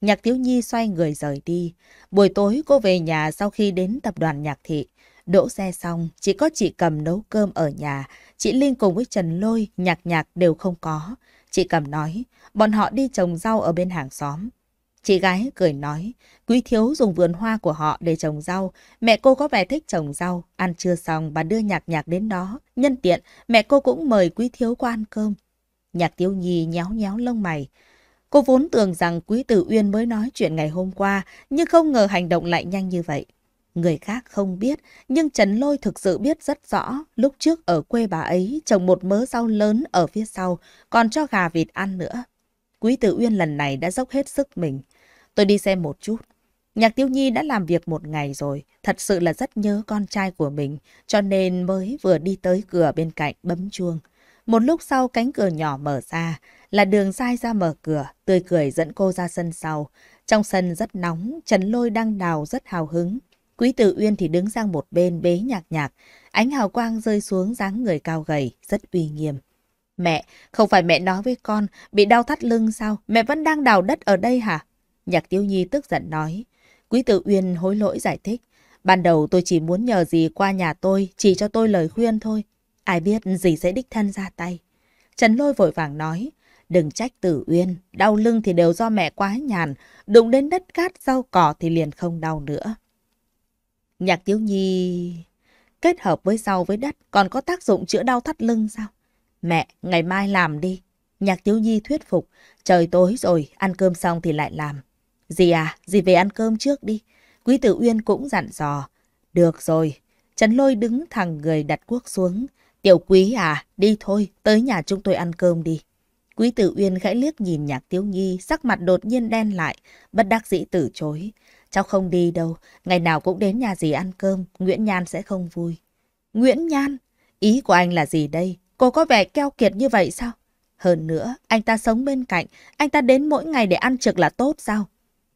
Nhạc Tiếu Nhi xoay người rời đi. Buổi tối cô về nhà sau khi đến tập đoàn nhạc thị. Đỗ xe xong, chỉ có chị Cầm nấu cơm ở nhà. Chị Linh cùng với Trần Lôi, nhạc nhạc đều không có. Chị Cầm nói, bọn họ đi trồng rau ở bên hàng xóm. Chị gái cười nói, quý thiếu dùng vườn hoa của họ để trồng rau. Mẹ cô có vẻ thích trồng rau, ăn chưa xong bà đưa nhạc nhạc đến đó. Nhân tiện, mẹ cô cũng mời quý thiếu qua ăn cơm. Nhạc tiêu nhì nhéo nhéo lông mày. Cô vốn tưởng rằng quý tử uyên mới nói chuyện ngày hôm qua, nhưng không ngờ hành động lại nhanh như vậy. Người khác không biết, nhưng Trần Lôi thực sự biết rất rõ, lúc trước ở quê bà ấy trồng một mớ rau lớn ở phía sau, còn cho gà vịt ăn nữa. Quý Tử Uyên lần này đã dốc hết sức mình. Tôi đi xem một chút. Nhạc Tiêu Nhi đã làm việc một ngày rồi, thật sự là rất nhớ con trai của mình, cho nên mới vừa đi tới cửa bên cạnh bấm chuông. Một lúc sau cánh cửa nhỏ mở ra, là đường sai ra mở cửa, tươi cười dẫn cô ra sân sau. Trong sân rất nóng, Trần Lôi đang đào rất hào hứng. Quý Tử Uyên thì đứng sang một bên bế nhạc nhạc, ánh hào quang rơi xuống dáng người cao gầy, rất uy nghiêm. Mẹ, không phải mẹ nói với con, bị đau thắt lưng sao? Mẹ vẫn đang đào đất ở đây hả? Nhạc Tiêu Nhi tức giận nói. Quý Tử Uyên hối lỗi giải thích. Ban đầu tôi chỉ muốn nhờ gì qua nhà tôi, chỉ cho tôi lời khuyên thôi. Ai biết gì sẽ đích thân ra tay. Trần Lôi vội vàng nói. Đừng trách Tử Uyên, đau lưng thì đều do mẹ quá nhàn, đụng đến đất cát rau cỏ thì liền không đau nữa. Nhạc tiêu Nhi kết hợp với rau với đất còn có tác dụng chữa đau thắt lưng sao? Mẹ, ngày mai làm đi. Nhạc thiếu Nhi thuyết phục, trời tối rồi, ăn cơm xong thì lại làm. Dì à, dì về ăn cơm trước đi. Quý Tử Uyên cũng dặn dò. Được rồi, Trần Lôi đứng thẳng người đặt cuốc xuống. Tiểu quý à, đi thôi, tới nhà chúng tôi ăn cơm đi. Quý Tử Uyên gãy liếc nhìn Nhạc thiếu Nhi, sắc mặt đột nhiên đen lại, bất đắc dĩ từ chối. Cháu không đi đâu, ngày nào cũng đến nhà dì ăn cơm, Nguyễn Nhan sẽ không vui. Nguyễn Nhan? Ý của anh là gì đây? Cô có vẻ keo kiệt như vậy sao? Hơn nữa, anh ta sống bên cạnh, anh ta đến mỗi ngày để ăn trực là tốt sao?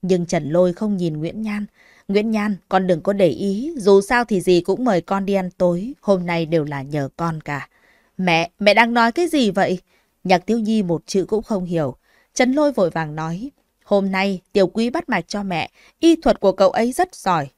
Nhưng Trần Lôi không nhìn Nguyễn Nhan. Nguyễn Nhan, con đừng có để ý, dù sao thì gì cũng mời con đi ăn tối, hôm nay đều là nhờ con cả. Mẹ, mẹ đang nói cái gì vậy? Nhạc Tiêu Nhi một chữ cũng không hiểu. Trần Lôi vội vàng nói, hôm nay tiểu quý bắt mạch cho mẹ, y thuật của cậu ấy rất giỏi,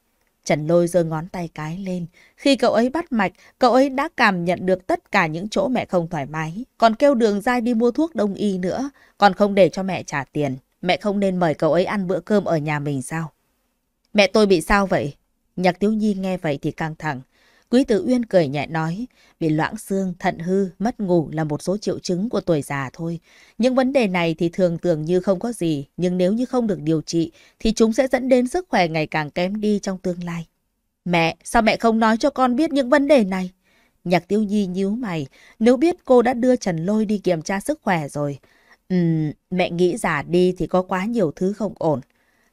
Trần Lôi giơ ngón tay cái lên. Khi cậu ấy bắt mạch, cậu ấy đã cảm nhận được tất cả những chỗ mẹ không thoải mái. Còn kêu đường dai đi mua thuốc đông y nữa. Còn không để cho mẹ trả tiền. Mẹ không nên mời cậu ấy ăn bữa cơm ở nhà mình sao? Mẹ tôi bị sao vậy? Nhạc Tiếu Nhi nghe vậy thì căng thẳng. Quý Tử Uyên cười nhẹ nói, bị loãng xương, thận hư, mất ngủ là một số triệu chứng của tuổi già thôi. Những vấn đề này thì thường tưởng như không có gì, nhưng nếu như không được điều trị thì chúng sẽ dẫn đến sức khỏe ngày càng kém đi trong tương lai. Mẹ, sao mẹ không nói cho con biết những vấn đề này? Nhạc Tiêu Nhi nhíu mày, nếu biết cô đã đưa Trần Lôi đi kiểm tra sức khỏe rồi. Ừm, mẹ nghĩ già đi thì có quá nhiều thứ không ổn.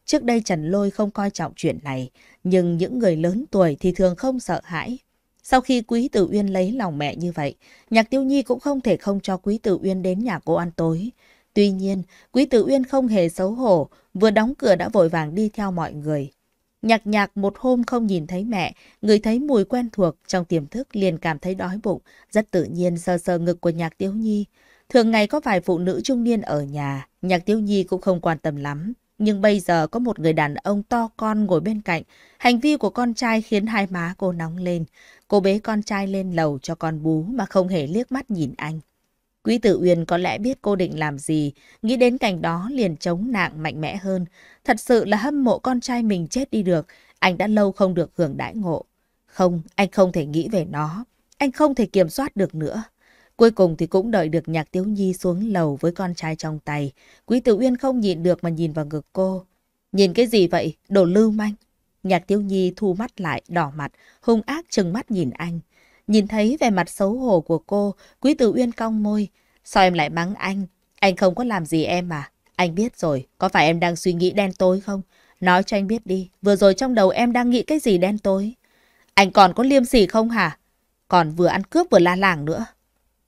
Trước đây Trần Lôi không coi trọng chuyện này, nhưng những người lớn tuổi thì thường không sợ hãi sau khi Quý Tử Uyên lấy lòng mẹ như vậy, Nhạc Tiêu Nhi cũng không thể không cho Quý Tử Uyên đến nhà cô ăn tối. Tuy nhiên, Quý Tử Uyên không hề xấu hổ, vừa đóng cửa đã vội vàng đi theo mọi người. Nhạc nhạc một hôm không nhìn thấy mẹ, người thấy mùi quen thuộc, trong tiềm thức liền cảm thấy đói bụng, rất tự nhiên sờ sờ ngực của nhạc tiêu Nhi. Thường ngày có vài phụ nữ trung niên ở nhà, nhạc tiêu Nhi cũng không quan tâm lắm. Nhưng bây giờ có một người đàn ông to con ngồi bên cạnh. Hành vi của con trai khiến hai má cô nóng lên. Cô bế con trai lên lầu cho con bú mà không hề liếc mắt nhìn anh. Quý Tử Uyên có lẽ biết cô định làm gì, nghĩ đến cảnh đó liền chống nạng mạnh mẽ hơn. Thật sự là hâm mộ con trai mình chết đi được, anh đã lâu không được hưởng đãi ngộ. Không, anh không thể nghĩ về nó, anh không thể kiểm soát được nữa. Cuối cùng thì cũng đợi được nhạc tiếu nhi xuống lầu với con trai trong tay. Quý tử uyên không nhìn được mà nhìn vào ngực cô. Nhìn cái gì vậy? Đồ lưu manh. Nhạc tiếu nhi thu mắt lại, đỏ mặt, hung ác trừng mắt nhìn anh. Nhìn thấy vẻ mặt xấu hổ của cô, quý tử uyên cong môi. Sao em lại mắng anh? Anh không có làm gì em à? Anh biết rồi, có phải em đang suy nghĩ đen tối không? Nói cho anh biết đi, vừa rồi trong đầu em đang nghĩ cái gì đen tối? Anh còn có liêm sỉ không hả? Còn vừa ăn cướp vừa la làng nữa.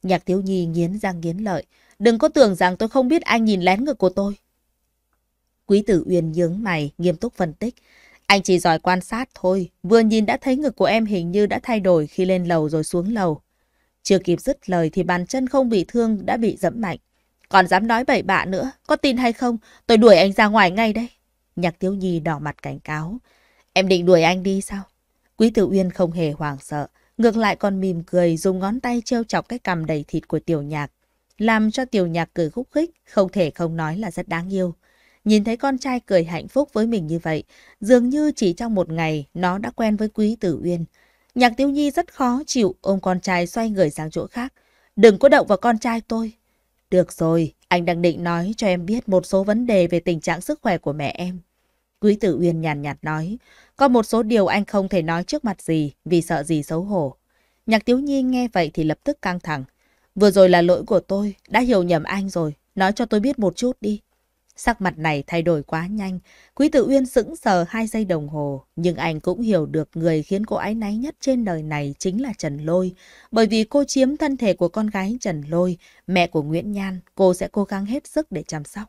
Nhạc thiếu nhi nghiến răng nghiến lợi. Đừng có tưởng rằng tôi không biết anh nhìn lén ngực của tôi. Quý tử Uyên nhướng mày, nghiêm túc phân tích. Anh chỉ giỏi quan sát thôi. Vừa nhìn đã thấy ngực của em hình như đã thay đổi khi lên lầu rồi xuống lầu. Chưa kịp dứt lời thì bàn chân không bị thương đã bị dẫm mạnh. Còn dám nói bậy bạ nữa, có tin hay không, tôi đuổi anh ra ngoài ngay đây. Nhạc Tiếu Nhi đỏ mặt cảnh cáo. Em định đuổi anh đi sao? Quý Tử Uyên không hề hoảng sợ ngược lại còn mỉm cười dùng ngón tay trêu chọc cái cằm đầy thịt của tiểu nhạc, làm cho tiểu nhạc cười khúc khích, không thể không nói là rất đáng yêu. Nhìn thấy con trai cười hạnh phúc với mình như vậy, dường như chỉ trong một ngày nó đã quen với quý tử uyên. Nhạc tiêu nhi rất khó chịu ôm con trai xoay người sang chỗ khác. Đừng có động vào con trai tôi. Được rồi, anh đang định nói cho em biết một số vấn đề về tình trạng sức khỏe của mẹ em. Quý tử uyên nhàn nhạt nói, có một số điều anh không thể nói trước mặt gì vì sợ gì xấu hổ. Nhạc Tiếu Nhi nghe vậy thì lập tức căng thẳng. Vừa rồi là lỗi của tôi, đã hiểu nhầm anh rồi, nói cho tôi biết một chút đi. Sắc mặt này thay đổi quá nhanh, Quý tử Uyên sững sờ hai giây đồng hồ, nhưng anh cũng hiểu được người khiến cô ái náy nhất trên đời này chính là Trần Lôi. Bởi vì cô chiếm thân thể của con gái Trần Lôi, mẹ của Nguyễn Nhan, cô sẽ cố gắng hết sức để chăm sóc.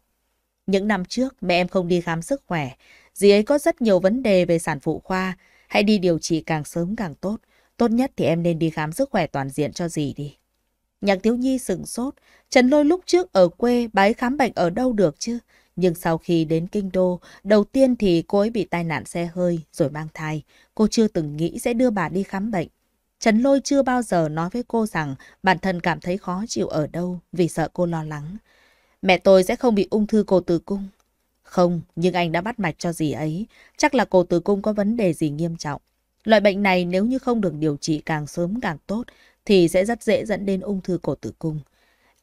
Những năm trước, mẹ em không đi khám sức khỏe, Dì ấy có rất nhiều vấn đề về sản phụ khoa. Hãy đi điều trị càng sớm càng tốt. Tốt nhất thì em nên đi khám sức khỏe toàn diện cho dì đi. Nhạc Tiếu Nhi sừng sốt. Trần Lôi lúc trước ở quê bái khám bệnh ở đâu được chứ? Nhưng sau khi đến Kinh Đô, đầu tiên thì cô ấy bị tai nạn xe hơi rồi mang thai. Cô chưa từng nghĩ sẽ đưa bà đi khám bệnh. Trần Lôi chưa bao giờ nói với cô rằng bản thân cảm thấy khó chịu ở đâu vì sợ cô lo lắng. Mẹ tôi sẽ không bị ung thư cổ tử cung. Không, nhưng anh đã bắt mạch cho gì ấy. Chắc là cổ tử cung có vấn đề gì nghiêm trọng. Loại bệnh này nếu như không được điều trị càng sớm càng tốt thì sẽ rất dễ dẫn đến ung thư cổ tử cung.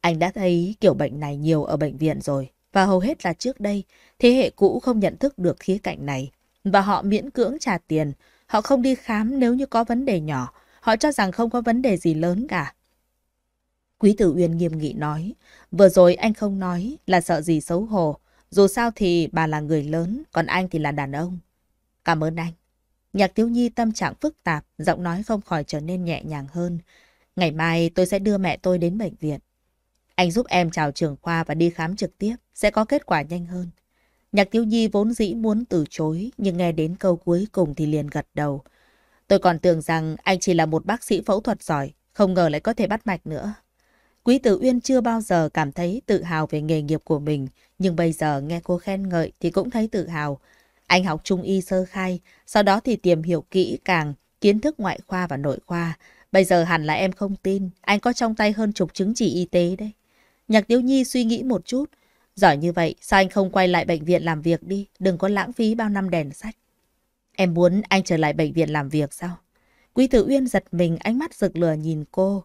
Anh đã thấy kiểu bệnh này nhiều ở bệnh viện rồi và hầu hết là trước đây thế hệ cũ không nhận thức được khía cạnh này và họ miễn cưỡng trả tiền. Họ không đi khám nếu như có vấn đề nhỏ. Họ cho rằng không có vấn đề gì lớn cả. Quý Tử Uyên nghiêm nghị nói, vừa rồi anh không nói là sợ gì xấu hổ, dù sao thì bà là người lớn, còn anh thì là đàn ông. Cảm ơn anh. Nhạc thiếu Nhi tâm trạng phức tạp, giọng nói không khỏi trở nên nhẹ nhàng hơn. Ngày mai tôi sẽ đưa mẹ tôi đến bệnh viện. Anh giúp em chào trường khoa và đi khám trực tiếp, sẽ có kết quả nhanh hơn. Nhạc thiếu Nhi vốn dĩ muốn từ chối, nhưng nghe đến câu cuối cùng thì liền gật đầu. Tôi còn tưởng rằng anh chỉ là một bác sĩ phẫu thuật giỏi, không ngờ lại có thể bắt mạch nữa. Quý Tử Uyên chưa bao giờ cảm thấy tự hào về nghề nghiệp của mình, nhưng bây giờ nghe cô khen ngợi thì cũng thấy tự hào. Anh học trung y sơ khai, sau đó thì tìm hiểu kỹ càng kiến thức ngoại khoa và nội khoa. Bây giờ hẳn là em không tin, anh có trong tay hơn chục chứng chỉ y tế đấy. Nhạc Tiếu Nhi suy nghĩ một chút. Giỏi như vậy, sao anh không quay lại bệnh viện làm việc đi, đừng có lãng phí bao năm đèn sách. Em muốn anh trở lại bệnh viện làm việc sao? Quý Tử Uyên giật mình ánh mắt rực lửa nhìn cô.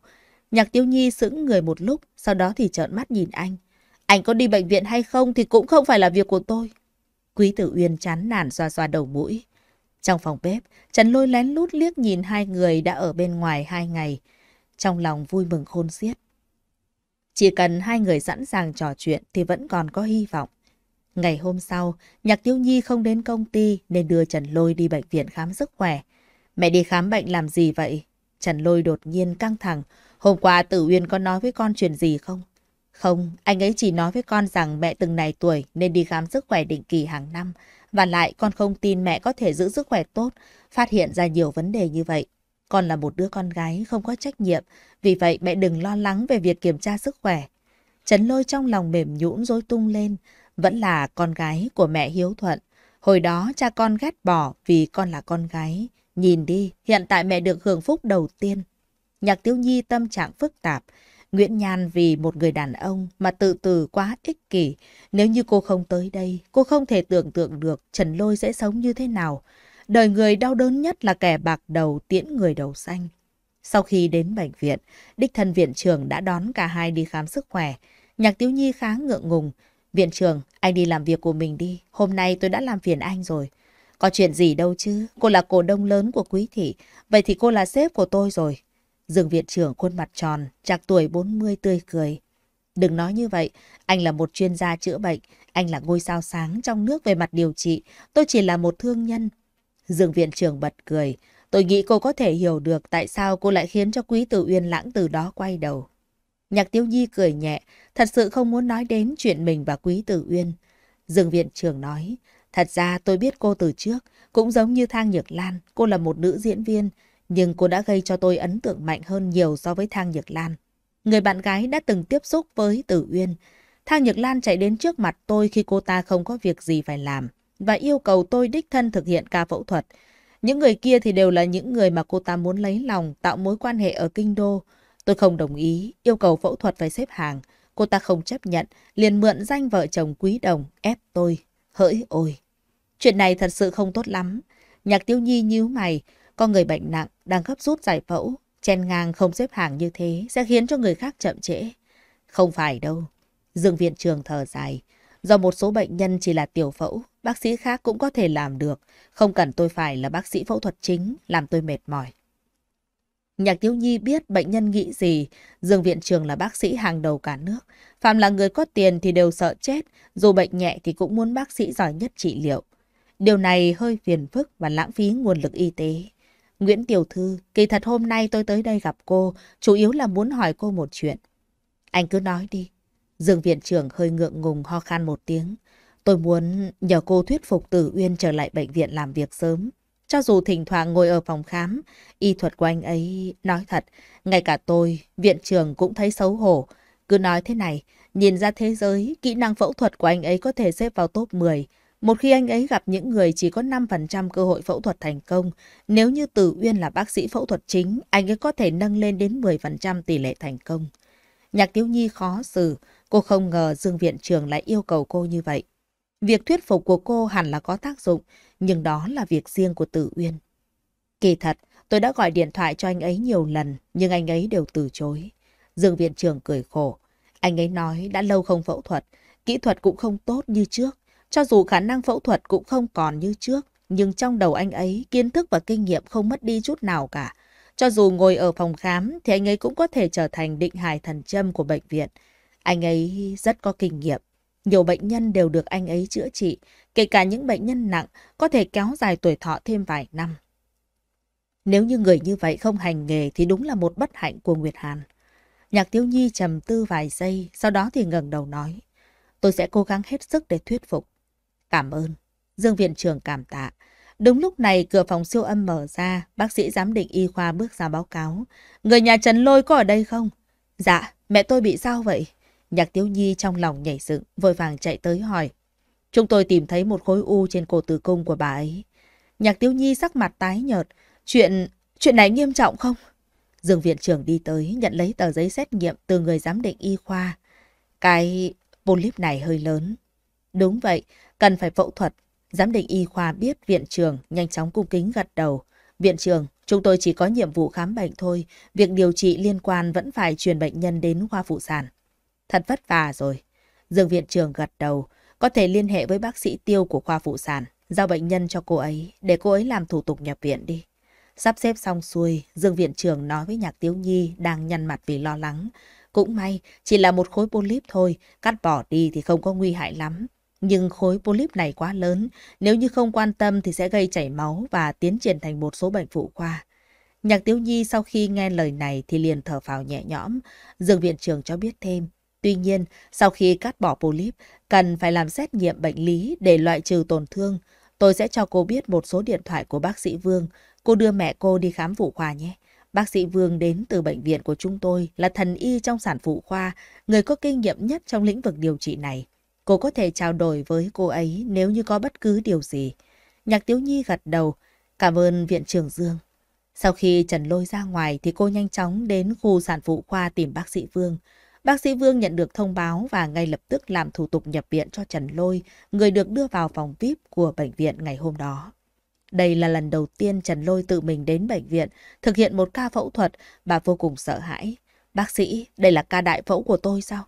Nhạc Tiêu Nhi sững người một lúc, sau đó thì trợn mắt nhìn anh. Anh có đi bệnh viện hay không thì cũng không phải là việc của tôi. Quý Tử Uyên chán nản xoa xoa đầu mũi. Trong phòng bếp, Trần Lôi lén lút liếc nhìn hai người đã ở bên ngoài hai ngày. Trong lòng vui mừng khôn xiết. Chỉ cần hai người sẵn sàng trò chuyện thì vẫn còn có hy vọng. Ngày hôm sau, Nhạc Tiêu Nhi không đến công ty nên đưa Trần Lôi đi bệnh viện khám sức khỏe. Mẹ đi khám bệnh làm gì vậy? Trần Lôi đột nhiên căng thẳng, Hôm qua Tử Uyên có nói với con chuyện gì không? Không, anh ấy chỉ nói với con rằng mẹ từng này tuổi nên đi khám sức khỏe định kỳ hàng năm. Và lại con không tin mẹ có thể giữ sức khỏe tốt, phát hiện ra nhiều vấn đề như vậy. Con là một đứa con gái không có trách nhiệm, vì vậy mẹ đừng lo lắng về việc kiểm tra sức khỏe. Trấn lôi trong lòng mềm nhũn rối tung lên, vẫn là con gái của mẹ hiếu thuận. Hồi đó cha con ghét bỏ vì con là con gái. Nhìn đi, hiện tại mẹ được hưởng phúc đầu tiên, Nhạc Tiếu Nhi tâm trạng phức tạp. Nguyễn Nhan vì một người đàn ông mà tự tử quá ích kỷ. Nếu như cô không tới đây, cô không thể tưởng tượng được Trần Lôi sẽ sống như thế nào. Đời người đau đớn nhất là kẻ bạc đầu tiễn người đầu xanh. Sau khi đến bệnh viện, đích thân viện trưởng đã đón cả hai đi khám sức khỏe. Nhạc Tiếu Nhi khá ngượng ngùng. Viện trưởng, anh đi làm việc của mình đi. Hôm nay tôi đã làm phiền anh rồi. Có chuyện gì đâu chứ, cô là cổ đông lớn của quý thị, vậy thì cô là sếp của tôi rồi, Dương viện trưởng khuôn mặt tròn, trạc tuổi 40 tươi cười. Đừng nói như vậy, anh là một chuyên gia chữa bệnh, anh là ngôi sao sáng trong nước về mặt điều trị, tôi chỉ là một thương nhân. Dương viện trưởng bật cười, tôi nghĩ cô có thể hiểu được tại sao cô lại khiến cho quý tử uyên lãng từ đó quay đầu. Nhạc tiêu nhi cười nhẹ, thật sự không muốn nói đến chuyện mình và quý tử uyên. Dương viện trưởng nói, thật ra tôi biết cô từ trước, cũng giống như Thang Nhược Lan, cô là một nữ diễn viên, nhưng cô đã gây cho tôi ấn tượng mạnh hơn nhiều so với Thang Nhược Lan. Người bạn gái đã từng tiếp xúc với Tử Uyên. Thang Nhược Lan chạy đến trước mặt tôi khi cô ta không có việc gì phải làm và yêu cầu tôi đích thân thực hiện ca phẫu thuật. Những người kia thì đều là những người mà cô ta muốn lấy lòng, tạo mối quan hệ ở kinh đô. Tôi không đồng ý, yêu cầu phẫu thuật phải xếp hàng. Cô ta không chấp nhận, liền mượn danh vợ chồng quý đồng, ép tôi. Hỡi ôi! Chuyện này thật sự không tốt lắm. Nhạc tiêu nhi nhíu mày, có người bệnh nặng đang gấp rút giải phẫu, chen ngang không xếp hàng như thế sẽ khiến cho người khác chậm trễ. Không phải đâu. Dương viện trường thở dài. Do một số bệnh nhân chỉ là tiểu phẫu, bác sĩ khác cũng có thể làm được. Không cần tôi phải là bác sĩ phẫu thuật chính, làm tôi mệt mỏi. Nhạc Tiếu Nhi biết bệnh nhân nghĩ gì. Dương Viện Trường là bác sĩ hàng đầu cả nước. Phạm là người có tiền thì đều sợ chết, dù bệnh nhẹ thì cũng muốn bác sĩ giỏi nhất trị liệu. Điều này hơi phiền phức và lãng phí nguồn lực y tế. Nguyễn Tiểu Thư, kỳ thật hôm nay tôi tới đây gặp cô, chủ yếu là muốn hỏi cô một chuyện. Anh cứ nói đi. Dương Viện trưởng hơi ngượng ngùng ho khan một tiếng. Tôi muốn nhờ cô thuyết phục Tử Uyên trở lại bệnh viện làm việc sớm. Cho dù thỉnh thoảng ngồi ở phòng khám, y thuật của anh ấy, nói thật, ngay cả tôi, viện trưởng cũng thấy xấu hổ. Cứ nói thế này, nhìn ra thế giới, kỹ năng phẫu thuật của anh ấy có thể xếp vào top 10. Một khi anh ấy gặp những người chỉ có 5% cơ hội phẫu thuật thành công, nếu như Tử Uyên là bác sĩ phẫu thuật chính, anh ấy có thể nâng lên đến 10% tỷ lệ thành công. Nhạc Tiếu Nhi khó xử, cô không ngờ Dương Viện Trường lại yêu cầu cô như vậy. Việc thuyết phục của cô hẳn là có tác dụng, nhưng đó là việc riêng của Tử Uyên. Kỳ thật, tôi đã gọi điện thoại cho anh ấy nhiều lần, nhưng anh ấy đều từ chối. Dương Viện Trường cười khổ. Anh ấy nói đã lâu không phẫu thuật, kỹ thuật cũng không tốt như trước. Cho dù khả năng phẫu thuật cũng không còn như trước, nhưng trong đầu anh ấy kiến thức và kinh nghiệm không mất đi chút nào cả. Cho dù ngồi ở phòng khám thì anh ấy cũng có thể trở thành định hài thần châm của bệnh viện. Anh ấy rất có kinh nghiệm. Nhiều bệnh nhân đều được anh ấy chữa trị, kể cả những bệnh nhân nặng có thể kéo dài tuổi thọ thêm vài năm. Nếu như người như vậy không hành nghề thì đúng là một bất hạnh của Nguyệt Hàn. Nhạc Tiêu Nhi trầm tư vài giây, sau đó thì ngẩng đầu nói. Tôi sẽ cố gắng hết sức để thuyết phục. Cảm ơn. Dương viện trưởng cảm tạ. Đúng lúc này cửa phòng siêu âm mở ra, bác sĩ giám định y khoa bước ra báo cáo. Người nhà Trần Lôi có ở đây không? Dạ, mẹ tôi bị sao vậy? Nhạc Tiếu Nhi trong lòng nhảy dựng, vội vàng chạy tới hỏi. Chúng tôi tìm thấy một khối u trên cổ tử cung của bà ấy. Nhạc Tiếu Nhi sắc mặt tái nhợt. Chuyện... chuyện này nghiêm trọng không? Dương viện trưởng đi tới, nhận lấy tờ giấy xét nghiệm từ người giám định y khoa. Cái... polyp này hơi lớn. Đúng vậy, cần phải phẫu thuật. Giám định y khoa biết viện trường nhanh chóng cung kính gật đầu. Viện trường, chúng tôi chỉ có nhiệm vụ khám bệnh thôi. Việc điều trị liên quan vẫn phải truyền bệnh nhân đến khoa phụ sản. Thật vất vả rồi. Dương viện trường gật đầu. Có thể liên hệ với bác sĩ tiêu của khoa phụ sản. Giao bệnh nhân cho cô ấy, để cô ấy làm thủ tục nhập viện đi. Sắp xếp xong xuôi, Dương Viện Trường nói với Nhạc Tiếu Nhi đang nhăn mặt vì lo lắng. Cũng may, chỉ là một khối polyp thôi, cắt bỏ đi thì không có nguy hại lắm. Nhưng khối polyp này quá lớn, nếu như không quan tâm thì sẽ gây chảy máu và tiến triển thành một số bệnh phụ khoa. Nhạc Tiếu Nhi sau khi nghe lời này thì liền thở phào nhẹ nhõm. Dường viện trường cho biết thêm. Tuy nhiên, sau khi cắt bỏ polyp, cần phải làm xét nghiệm bệnh lý để loại trừ tổn thương. Tôi sẽ cho cô biết một số điện thoại của bác sĩ Vương. Cô đưa mẹ cô đi khám phụ khoa nhé. Bác sĩ Vương đến từ bệnh viện của chúng tôi là thần y trong sản phụ khoa, người có kinh nghiệm nhất trong lĩnh vực điều trị này. Cô có thể trao đổi với cô ấy nếu như có bất cứ điều gì. Nhạc Tiếu Nhi gật đầu, cảm ơn Viện trưởng Dương. Sau khi Trần Lôi ra ngoài thì cô nhanh chóng đến khu sản phụ khoa tìm bác sĩ Vương. Bác sĩ Vương nhận được thông báo và ngay lập tức làm thủ tục nhập viện cho Trần Lôi, người được đưa vào phòng VIP của bệnh viện ngày hôm đó. Đây là lần đầu tiên Trần Lôi tự mình đến bệnh viện, thực hiện một ca phẫu thuật, bà vô cùng sợ hãi. Bác sĩ, đây là ca đại phẫu của tôi sao?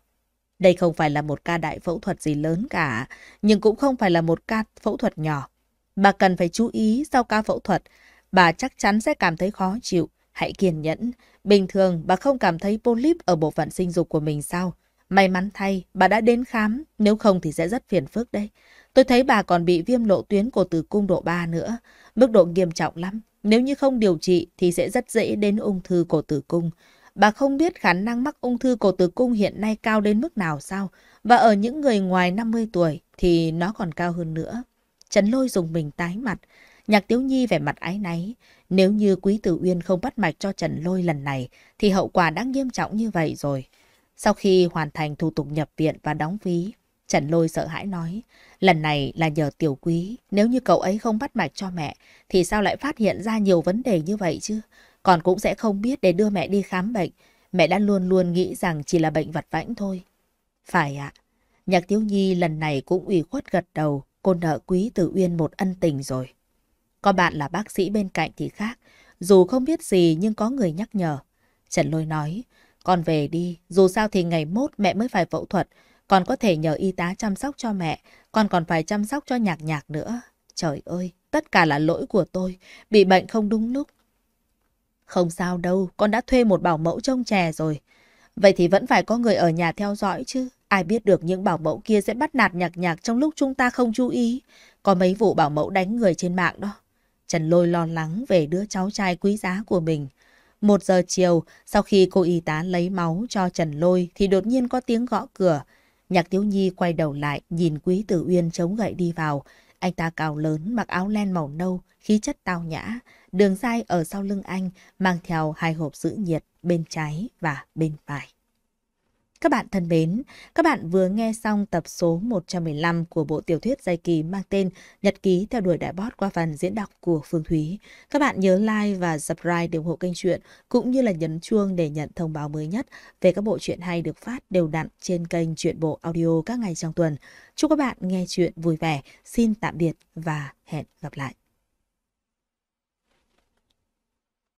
Đây không phải là một ca đại phẫu thuật gì lớn cả, nhưng cũng không phải là một ca phẫu thuật nhỏ. Bà cần phải chú ý sau ca phẫu thuật, bà chắc chắn sẽ cảm thấy khó chịu. Hãy kiên nhẫn. Bình thường bà không cảm thấy polyp ở bộ phận sinh dục của mình sao? May mắn thay, bà đã đến khám, nếu không thì sẽ rất phiền phức đấy. Tôi thấy bà còn bị viêm lộ tuyến cổ tử cung độ 3 nữa, mức độ nghiêm trọng lắm. Nếu như không điều trị thì sẽ rất dễ đến ung thư cổ tử cung. Bà không biết khả năng mắc ung thư cổ tử cung hiện nay cao đến mức nào sao? Và ở những người ngoài 50 tuổi thì nó còn cao hơn nữa. Trấn lôi dùng mình tái mặt. Nhạc Tiếu Nhi vẻ mặt ái náy. Nếu như Quý Tử Uyên không bắt mạch cho Trần Lôi lần này, thì hậu quả đã nghiêm trọng như vậy rồi. Sau khi hoàn thành thủ tục nhập viện và đóng phí, Trần Lôi sợ hãi nói, lần này là nhờ Tiểu Quý, nếu như cậu ấy không bắt mạch cho mẹ, thì sao lại phát hiện ra nhiều vấn đề như vậy chứ? Con cũng sẽ không biết để đưa mẹ đi khám bệnh. Mẹ đã luôn luôn nghĩ rằng chỉ là bệnh vặt vãnh thôi. Phải ạ. À, nhạc thiếu Nhi lần này cũng ủy khuất gật đầu. Cô nợ quý Tử Uyên một ân tình rồi. Có bạn là bác sĩ bên cạnh thì khác. Dù không biết gì nhưng có người nhắc nhở. Trần Lôi nói, con về đi, dù sao thì ngày mốt mẹ mới phải phẫu thuật. Con có thể nhờ y tá chăm sóc cho mẹ, con còn phải chăm sóc cho nhạc nhạc nữa. Trời ơi, tất cả là lỗi của tôi, bị bệnh không đúng lúc. Không sao đâu, con đã thuê một bảo mẫu trông trẻ rồi. Vậy thì vẫn phải có người ở nhà theo dõi chứ. Ai biết được những bảo mẫu kia sẽ bắt nạt nhạc nhạc trong lúc chúng ta không chú ý. Có mấy vụ bảo mẫu đánh người trên mạng đó. Trần Lôi lo lắng về đứa cháu trai quý giá của mình. Một giờ chiều, sau khi cô y tá lấy máu cho Trần Lôi thì đột nhiên có tiếng gõ cửa. Nhạc Tiếu Nhi quay đầu lại, nhìn Quý Tử Uyên chống gậy đi vào. Anh ta cao lớn, mặc áo len màu nâu, khí chất tao nhã. Đường dai ở sau lưng anh mang theo hai hộp giữ nhiệt bên trái và bên phải. Các bạn thân mến, các bạn vừa nghe xong tập số 115 của bộ tiểu thuyết dày kỳ mang tên Nhật ký theo đuổi đại bót qua phần diễn đọc của Phương Thúy. Các bạn nhớ like và subscribe để ủng hộ kênh truyện cũng như là nhấn chuông để nhận thông báo mới nhất về các bộ truyện hay được phát đều đặn trên kênh truyện bộ audio các ngày trong tuần. Chúc các bạn nghe truyện vui vẻ. Xin tạm biệt và hẹn gặp lại.